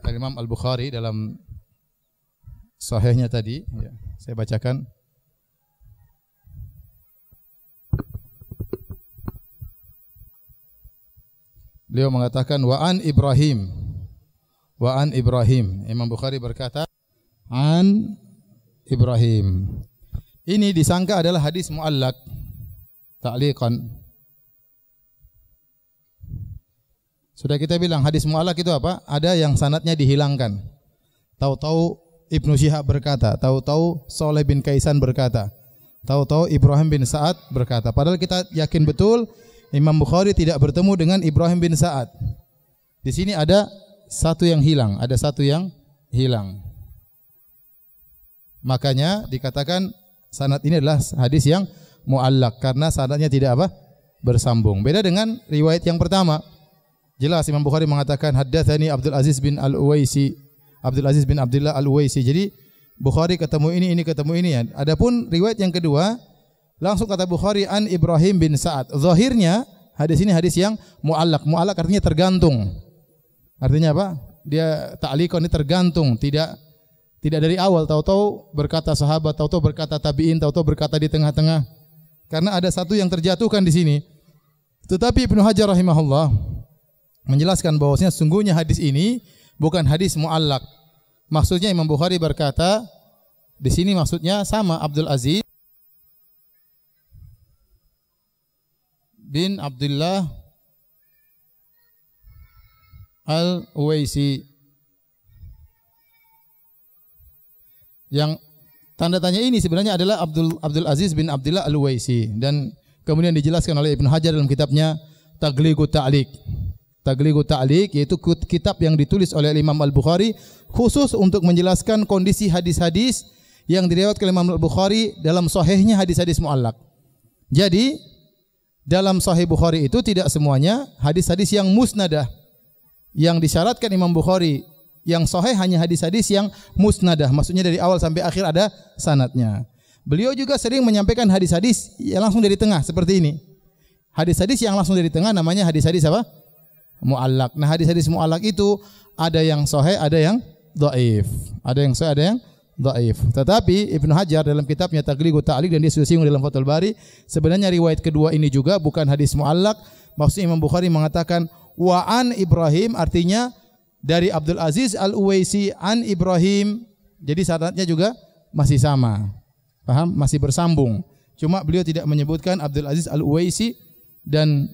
Al Imam Al Bukhari dalam sahihnya tadi, ya, saya bacakan. Beliau mengatakan waan Ibrahim. Wa Ibrahim. Imam Bukhari berkata an Ibrahim. Ini disangka adalah hadis muallak ta'liqan. Sudah kita bilang hadis muallak itu apa? Ada yang sanatnya dihilangkan. Tahu-tahu Ibnu Syihab berkata, tahu-tahu Saleh bin Kaisan berkata, tahu-tahu Ibrahim bin Sa'ad berkata. Padahal kita yakin betul Imam Bukhari tidak bertemu dengan Ibrahim bin Sa'ad. Di sini ada satu yang hilang, ada satu yang hilang. Makanya dikatakan sanad ini adalah hadis yang muallak karena sanadnya tidak apa? bersambung. Beda dengan riwayat yang pertama. Jelas Imam Bukhari mengatakan haddatsani Abdul Aziz bin Al-Uwaisi, Abdul Aziz bin Abdullah Al-Uwaisi. Jadi Bukhari ketemu ini, ini ketemu ini ya. Adapun riwayat yang kedua, Langsung kata Bukhari an Ibrahim bin Sa'ad. Zahirnya hadis ini hadis yang muallak. Muallak artinya tergantung. Artinya apa? Dia ta'liqon ini tergantung, tidak tidak dari awal tahu-tahu berkata sahabat, tahu-tahu berkata tabi'in, tahu-tahu berkata di tengah-tengah. Karena ada satu yang terjatuhkan di sini. Tetapi Ibnu Hajar rahimahullah menjelaskan bahwasanya sungguhnya hadis ini bukan hadis muallak. Maksudnya Imam Bukhari berkata, di sini maksudnya sama Abdul Aziz bin Abdullah Al-Uwaisi yang tanda tanya ini sebenarnya adalah Abdul Abdul Aziz bin Abdullah Al-Uwaisi dan kemudian dijelaskan oleh Ibn Hajar dalam kitabnya Tagliqut Ta'liq. Tagliqut Ta'liq yaitu kitab yang ditulis oleh Imam Al-Bukhari khusus untuk menjelaskan kondisi hadis-hadis yang diriwayatkan oleh Imam Al-Bukhari dalam sohehnya hadis-hadis muallak. Jadi dalam Sahih Bukhari itu tidak semuanya hadis-hadis yang musnadah. Yang disyaratkan Imam Bukhari yang sahih hanya hadis-hadis yang musnadah. Maksudnya dari awal sampai akhir ada sanatnya. Beliau juga sering menyampaikan hadis-hadis yang langsung dari tengah seperti ini. Hadis-hadis yang langsung dari tengah namanya hadis-hadis apa? Mu'allak. Nah hadis-hadis mu'allak itu ada yang sahih, ada yang do'if. Ada yang sahih, ada yang dhaif. Tetapi Ibnu Hajar dalam kitabnya Tagrigu Ta'liq dan dia sudah singgung dalam Fathul Bari, sebenarnya riwayat kedua ini juga bukan hadis muallak. Maksudnya Imam Bukhari mengatakan wa an Ibrahim artinya dari Abdul Aziz Al-Uwaisi an Ibrahim. Jadi syaratnya juga masih sama. Paham? Masih bersambung. Cuma beliau tidak menyebutkan Abdul Aziz Al-Uwaisi dan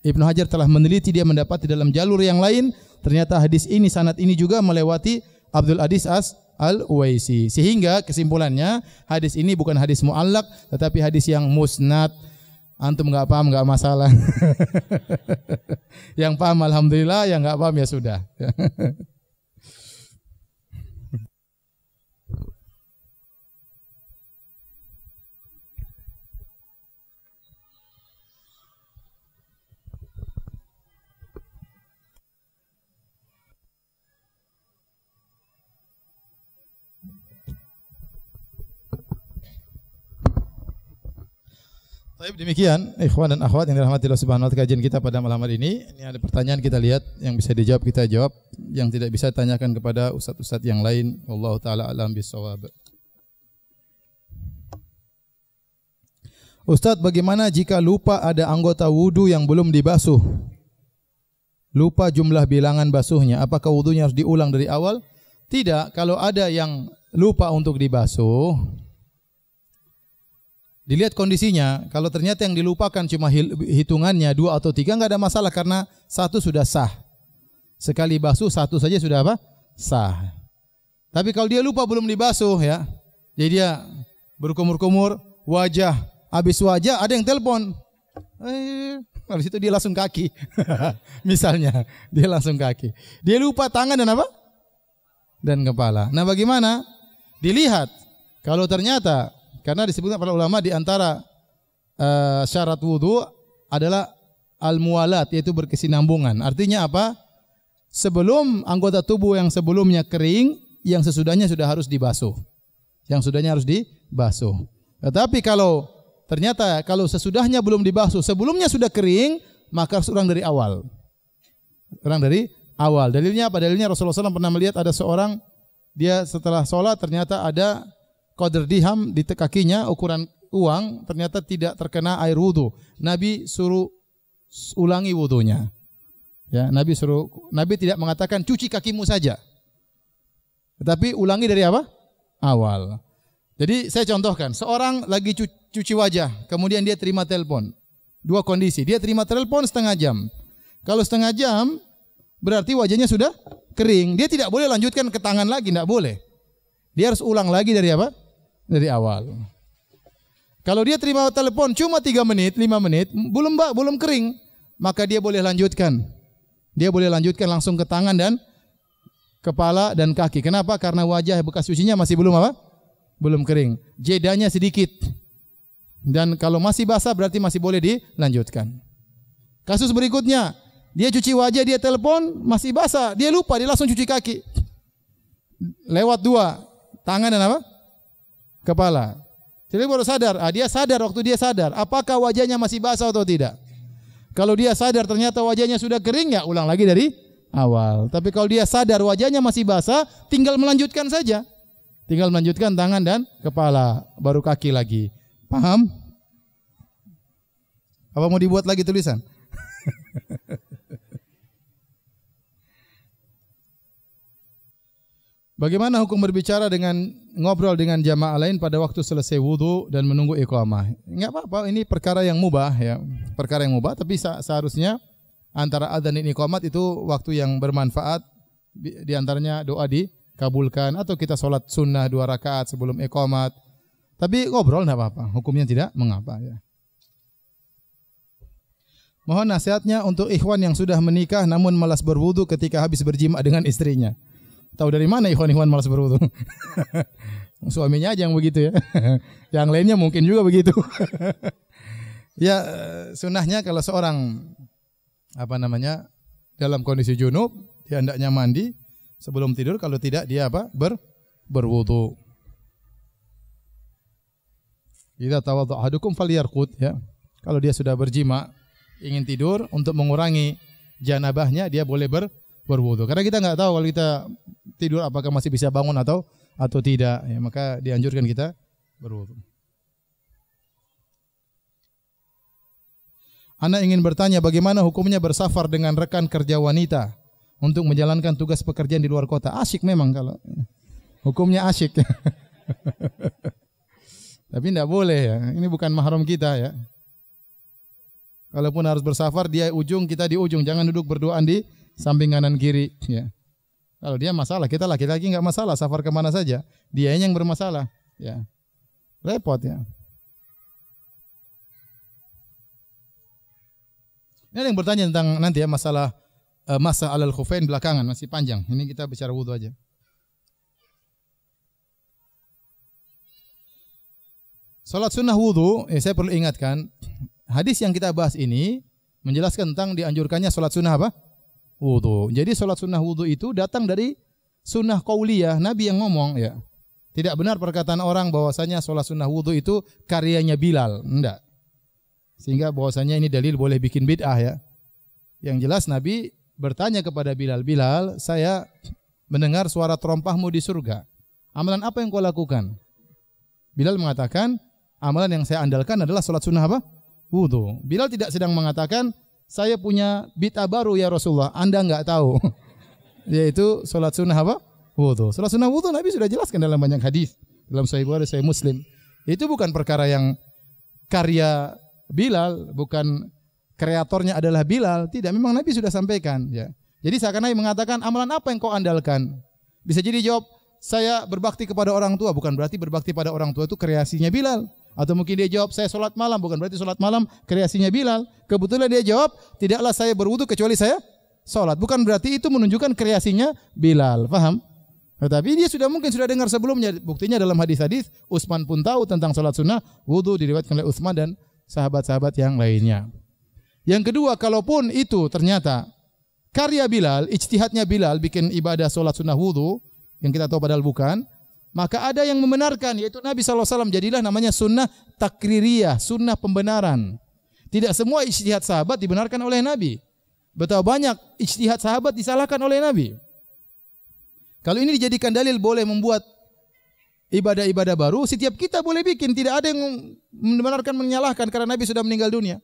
Ibnu Hajar telah meneliti dia mendapati dalam jalur yang lain ternyata hadis ini sanad ini juga melewati Abdul Aziz As Al-Uwaisi. Sehingga kesimpulannya hadis ini bukan hadis muallak tetapi hadis yang musnad. Antum nggak paham nggak masalah. yang paham alhamdulillah, yang nggak paham ya sudah. Tapi demikian ikhwan dan akhwat yang dirahmati Allah Subhanahu wa taala kajian kita pada malam hari ini. Ini ada pertanyaan kita lihat yang bisa dijawab kita jawab, yang tidak bisa tanyakan kepada ustaz-ustaz yang lain. Allah taala alam bisawab. Ustaz, bagaimana jika lupa ada anggota wudu yang belum dibasuh? Lupa jumlah bilangan basuhnya, apakah wudunya harus diulang dari awal? Tidak, kalau ada yang lupa untuk dibasuh, Dilihat kondisinya, kalau ternyata yang dilupakan cuma hitungannya dua atau tiga nggak ada masalah karena satu sudah sah. Sekali basuh satu saja sudah apa? Sah. Tapi kalau dia lupa belum dibasuh ya, jadi dia berkumur-kumur wajah, habis wajah ada yang telepon. Eh, habis itu dia langsung kaki. Misalnya, dia langsung kaki. Dia lupa tangan dan apa? Dan kepala. Nah, bagaimana? Dilihat. Kalau ternyata karena disebutkan para ulama di antara uh, syarat wudhu adalah al mualat yaitu berkesinambungan. Artinya apa? Sebelum anggota tubuh yang sebelumnya kering, yang sesudahnya sudah harus dibasuh. Yang sudahnya harus dibasuh. Tetapi kalau ternyata kalau sesudahnya belum dibasuh, sebelumnya sudah kering, maka harus dari awal. Orang dari awal. Dalilnya apa? Dalilnya Rasulullah SAW pernah melihat ada seorang dia setelah sholat ternyata ada qadar diham di kakinya ukuran uang ternyata tidak terkena air wudhu. Nabi suruh ulangi wudhunya. Ya, Nabi suruh Nabi tidak mengatakan cuci kakimu saja. Tetapi ulangi dari apa? Awal. Jadi saya contohkan, seorang lagi cuci wajah, kemudian dia terima telepon. Dua kondisi, dia terima telepon setengah jam. Kalau setengah jam berarti wajahnya sudah kering. Dia tidak boleh lanjutkan ke tangan lagi, tidak boleh. Dia harus ulang lagi dari apa? dari awal. Kalau dia terima telepon cuma 3 menit, 5 menit, belum mbak, belum kering, maka dia boleh lanjutkan. Dia boleh lanjutkan langsung ke tangan dan kepala dan kaki. Kenapa? Karena wajah bekas cucinya masih belum apa? Belum kering. Jedanya sedikit. Dan kalau masih basah berarti masih boleh dilanjutkan. Kasus berikutnya, dia cuci wajah, dia telepon, masih basah. Dia lupa, dia langsung cuci kaki. Lewat dua, tangan dan apa? kepala. Jadi baru sadar, ah, dia sadar waktu dia sadar, apakah wajahnya masih basah atau tidak. Kalau dia sadar ternyata wajahnya sudah kering ya ulang lagi dari awal. Tapi kalau dia sadar wajahnya masih basah, tinggal melanjutkan saja. Tinggal melanjutkan tangan dan kepala, baru kaki lagi. Paham? Apa mau dibuat lagi tulisan? Bagaimana hukum berbicara dengan ngobrol dengan jamaah lain pada waktu selesai wudhu dan menunggu iqamah. Enggak apa-apa, ini perkara yang mubah ya. Perkara yang mubah, tapi seharusnya antara adzan dan iqamat itu waktu yang bermanfaat. Di, antaranya doa dikabulkan atau kita sholat sunnah dua rakaat sebelum iqamat. Tapi ngobrol enggak apa-apa, hukumnya tidak mengapa ya. Mohon nasihatnya untuk ikhwan yang sudah menikah namun malas berwudu ketika habis berjima dengan istrinya. Tahu dari mana ikhwan-ikhwan malas berwudu? Suaminya aja yang begitu ya. yang lainnya mungkin juga begitu. ya sunnahnya kalau seorang apa namanya dalam kondisi junub dia hendaknya mandi sebelum tidur kalau tidak dia apa ber berwudu. Idza tawaddu ahadukum falyarqud ya. Kalau dia sudah berjima ingin tidur untuk mengurangi janabahnya dia boleh ber berwudu. Karena kita nggak tahu kalau kita tidur apakah masih bisa bangun atau atau tidak. Ya, maka dianjurkan kita berwudu. Anda ingin bertanya bagaimana hukumnya bersafar dengan rekan kerja wanita untuk menjalankan tugas pekerjaan di luar kota. Asik memang kalau hukumnya asik. Tapi tidak boleh ya. Ini bukan mahram kita ya. Kalaupun harus bersafar, dia ujung, kita di ujung. Jangan duduk berduaan di samping kanan kiri ya. Kalau dia masalah, kita lagi laki nggak masalah safar kemana saja, dia yang bermasalah ya. Repot ya. Ini ada yang bertanya tentang nanti ya masalah eh, masa alal khufain belakangan masih panjang. Ini kita bicara wudhu aja. Salat sunnah wudhu, ya saya perlu ingatkan, hadis yang kita bahas ini menjelaskan tentang dianjurkannya salat sunnah apa? wudhu. Jadi sholat sunnah wudhu itu datang dari sunnah kauliyah, Nabi yang ngomong ya. Tidak benar perkataan orang bahwasanya sholat sunnah wudhu itu karyanya Bilal. Enggak. Sehingga bahwasanya ini dalil boleh bikin bid'ah ya. Yang jelas Nabi bertanya kepada Bilal, Bilal, saya mendengar suara terompahmu di surga. Amalan apa yang kau lakukan? Bilal mengatakan, amalan yang saya andalkan adalah sholat sunnah apa? Wudhu. Bilal tidak sedang mengatakan, saya punya bid'ah baru ya Rasulullah. Anda nggak tahu. Yaitu sholat sunnah apa? Wudhu. Sholat sunnah wudhu Nabi sudah jelaskan dalam banyak hadis dalam Sahih Bukhari, Sahih Muslim. Itu bukan perkara yang karya Bilal, bukan kreatornya adalah Bilal. Tidak, memang Nabi sudah sampaikan. Ya. Jadi seakan-akan mengatakan amalan apa yang kau andalkan? Bisa jadi jawab saya berbakti kepada orang tua bukan berarti berbakti pada orang tua itu kreasinya Bilal. Atau mungkin dia jawab saya sholat malam bukan berarti sholat malam kreasinya Bilal. Kebetulan dia jawab tidaklah saya berwudu kecuali saya sholat. Bukan berarti itu menunjukkan kreasinya Bilal. Faham? Tetapi dia sudah mungkin sudah dengar sebelumnya. Buktinya dalam hadis-hadis Utsman pun tahu tentang sholat sunnah wudu diriwayatkan oleh Utsman dan sahabat-sahabat yang lainnya. Yang kedua, kalaupun itu ternyata karya Bilal, ijtihadnya Bilal bikin ibadah sholat sunnah wudu yang kita tahu padahal bukan, maka ada yang membenarkan yaitu Nabi SAW. Jadilah namanya sunnah takririyah, sunnah pembenaran. Tidak semua ijtihad sahabat dibenarkan oleh Nabi. Betapa banyak ijtihad sahabat disalahkan oleh Nabi. Kalau ini dijadikan dalil boleh membuat ibadah-ibadah baru, setiap kita boleh bikin. Tidak ada yang membenarkan menyalahkan karena Nabi sudah meninggal dunia.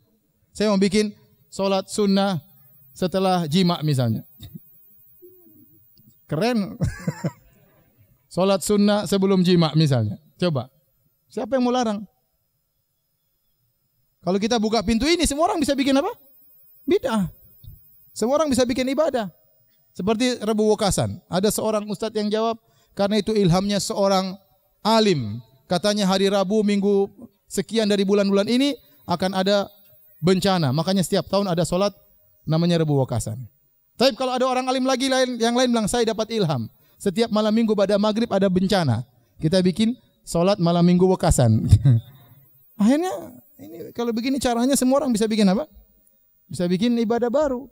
Saya mau bikin solat sunnah setelah jima misalnya. Keren. Solat sunnah sebelum jima misalnya. Coba. Siapa yang mau larang? Kalau kita buka pintu ini semua orang bisa bikin apa? Bid'ah. Semua orang bisa bikin ibadah. Seperti Rebu Wakasan. Ada seorang ustadz yang jawab, karena itu ilhamnya seorang alim. Katanya hari Rabu, minggu sekian dari bulan-bulan ini akan ada bencana. Makanya setiap tahun ada solat namanya Rebu Wakasan. Tapi kalau ada orang alim lagi lain yang lain bilang saya dapat ilham. Setiap malam minggu pada maghrib ada bencana. Kita bikin sholat malam minggu wakasan. Akhirnya ini kalau begini caranya semua orang bisa bikin apa? Bisa bikin ibadah baru.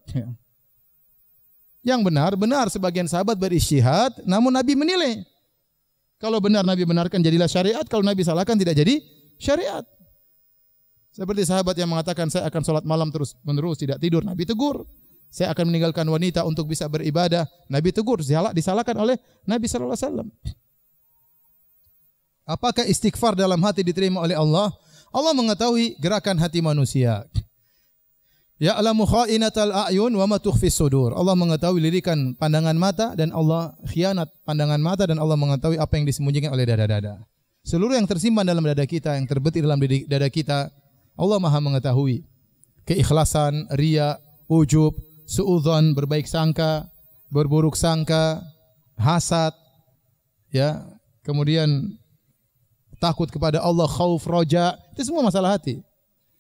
Yang benar, benar sebagian sahabat berisyihat, namun Nabi menilai. Kalau benar Nabi benarkan jadilah syariat, kalau Nabi salahkan tidak jadi syariat. Seperti sahabat yang mengatakan saya akan sholat malam terus menerus tidak tidur, Nabi tegur. Saya akan meninggalkan wanita untuk bisa beribadah. Nabi tegur, disalahkan oleh Nabi sallallahu alaihi wasallam. Apakah istighfar dalam hati diterima oleh Allah? Allah mengetahui gerakan hati manusia. Ya Ya'lamu kha'inatal a'yun wa ma sudur. Allah mengetahui lirikan pandangan mata dan Allah khianat pandangan mata dan Allah mengetahui apa yang disembunyikan oleh dada-dada. Seluruh yang tersimpan dalam dada kita, yang terbetik dalam dada kita, Allah Maha mengetahui. Keikhlasan, ria, ujub, suudzon, berbaik sangka, berburuk sangka, hasad, ya, kemudian takut kepada Allah, khauf, roja, itu semua masalah hati.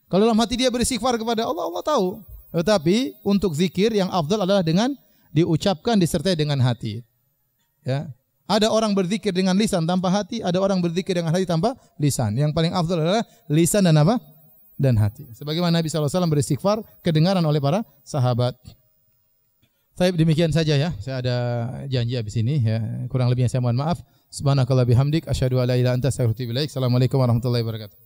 Kalau dalam hati dia beristighfar kepada Allah, Allah tahu. Tetapi untuk zikir yang afdal adalah dengan diucapkan disertai dengan hati. Ya. Ada orang berzikir dengan lisan tanpa hati, ada orang berzikir dengan hati tanpa lisan. Yang paling afdal adalah lisan dan apa? dan hati. Sebagaimana Nabi SAW beristighfar kedengaran oleh para sahabat. Saya demikian saja ya. Saya ada janji habis ini ya. Kurang lebihnya saya mohon maaf. Subhanakallah bihamdik. Asyadu ala ila anta bilaik. Assalamualaikum warahmatullahi wabarakatuh.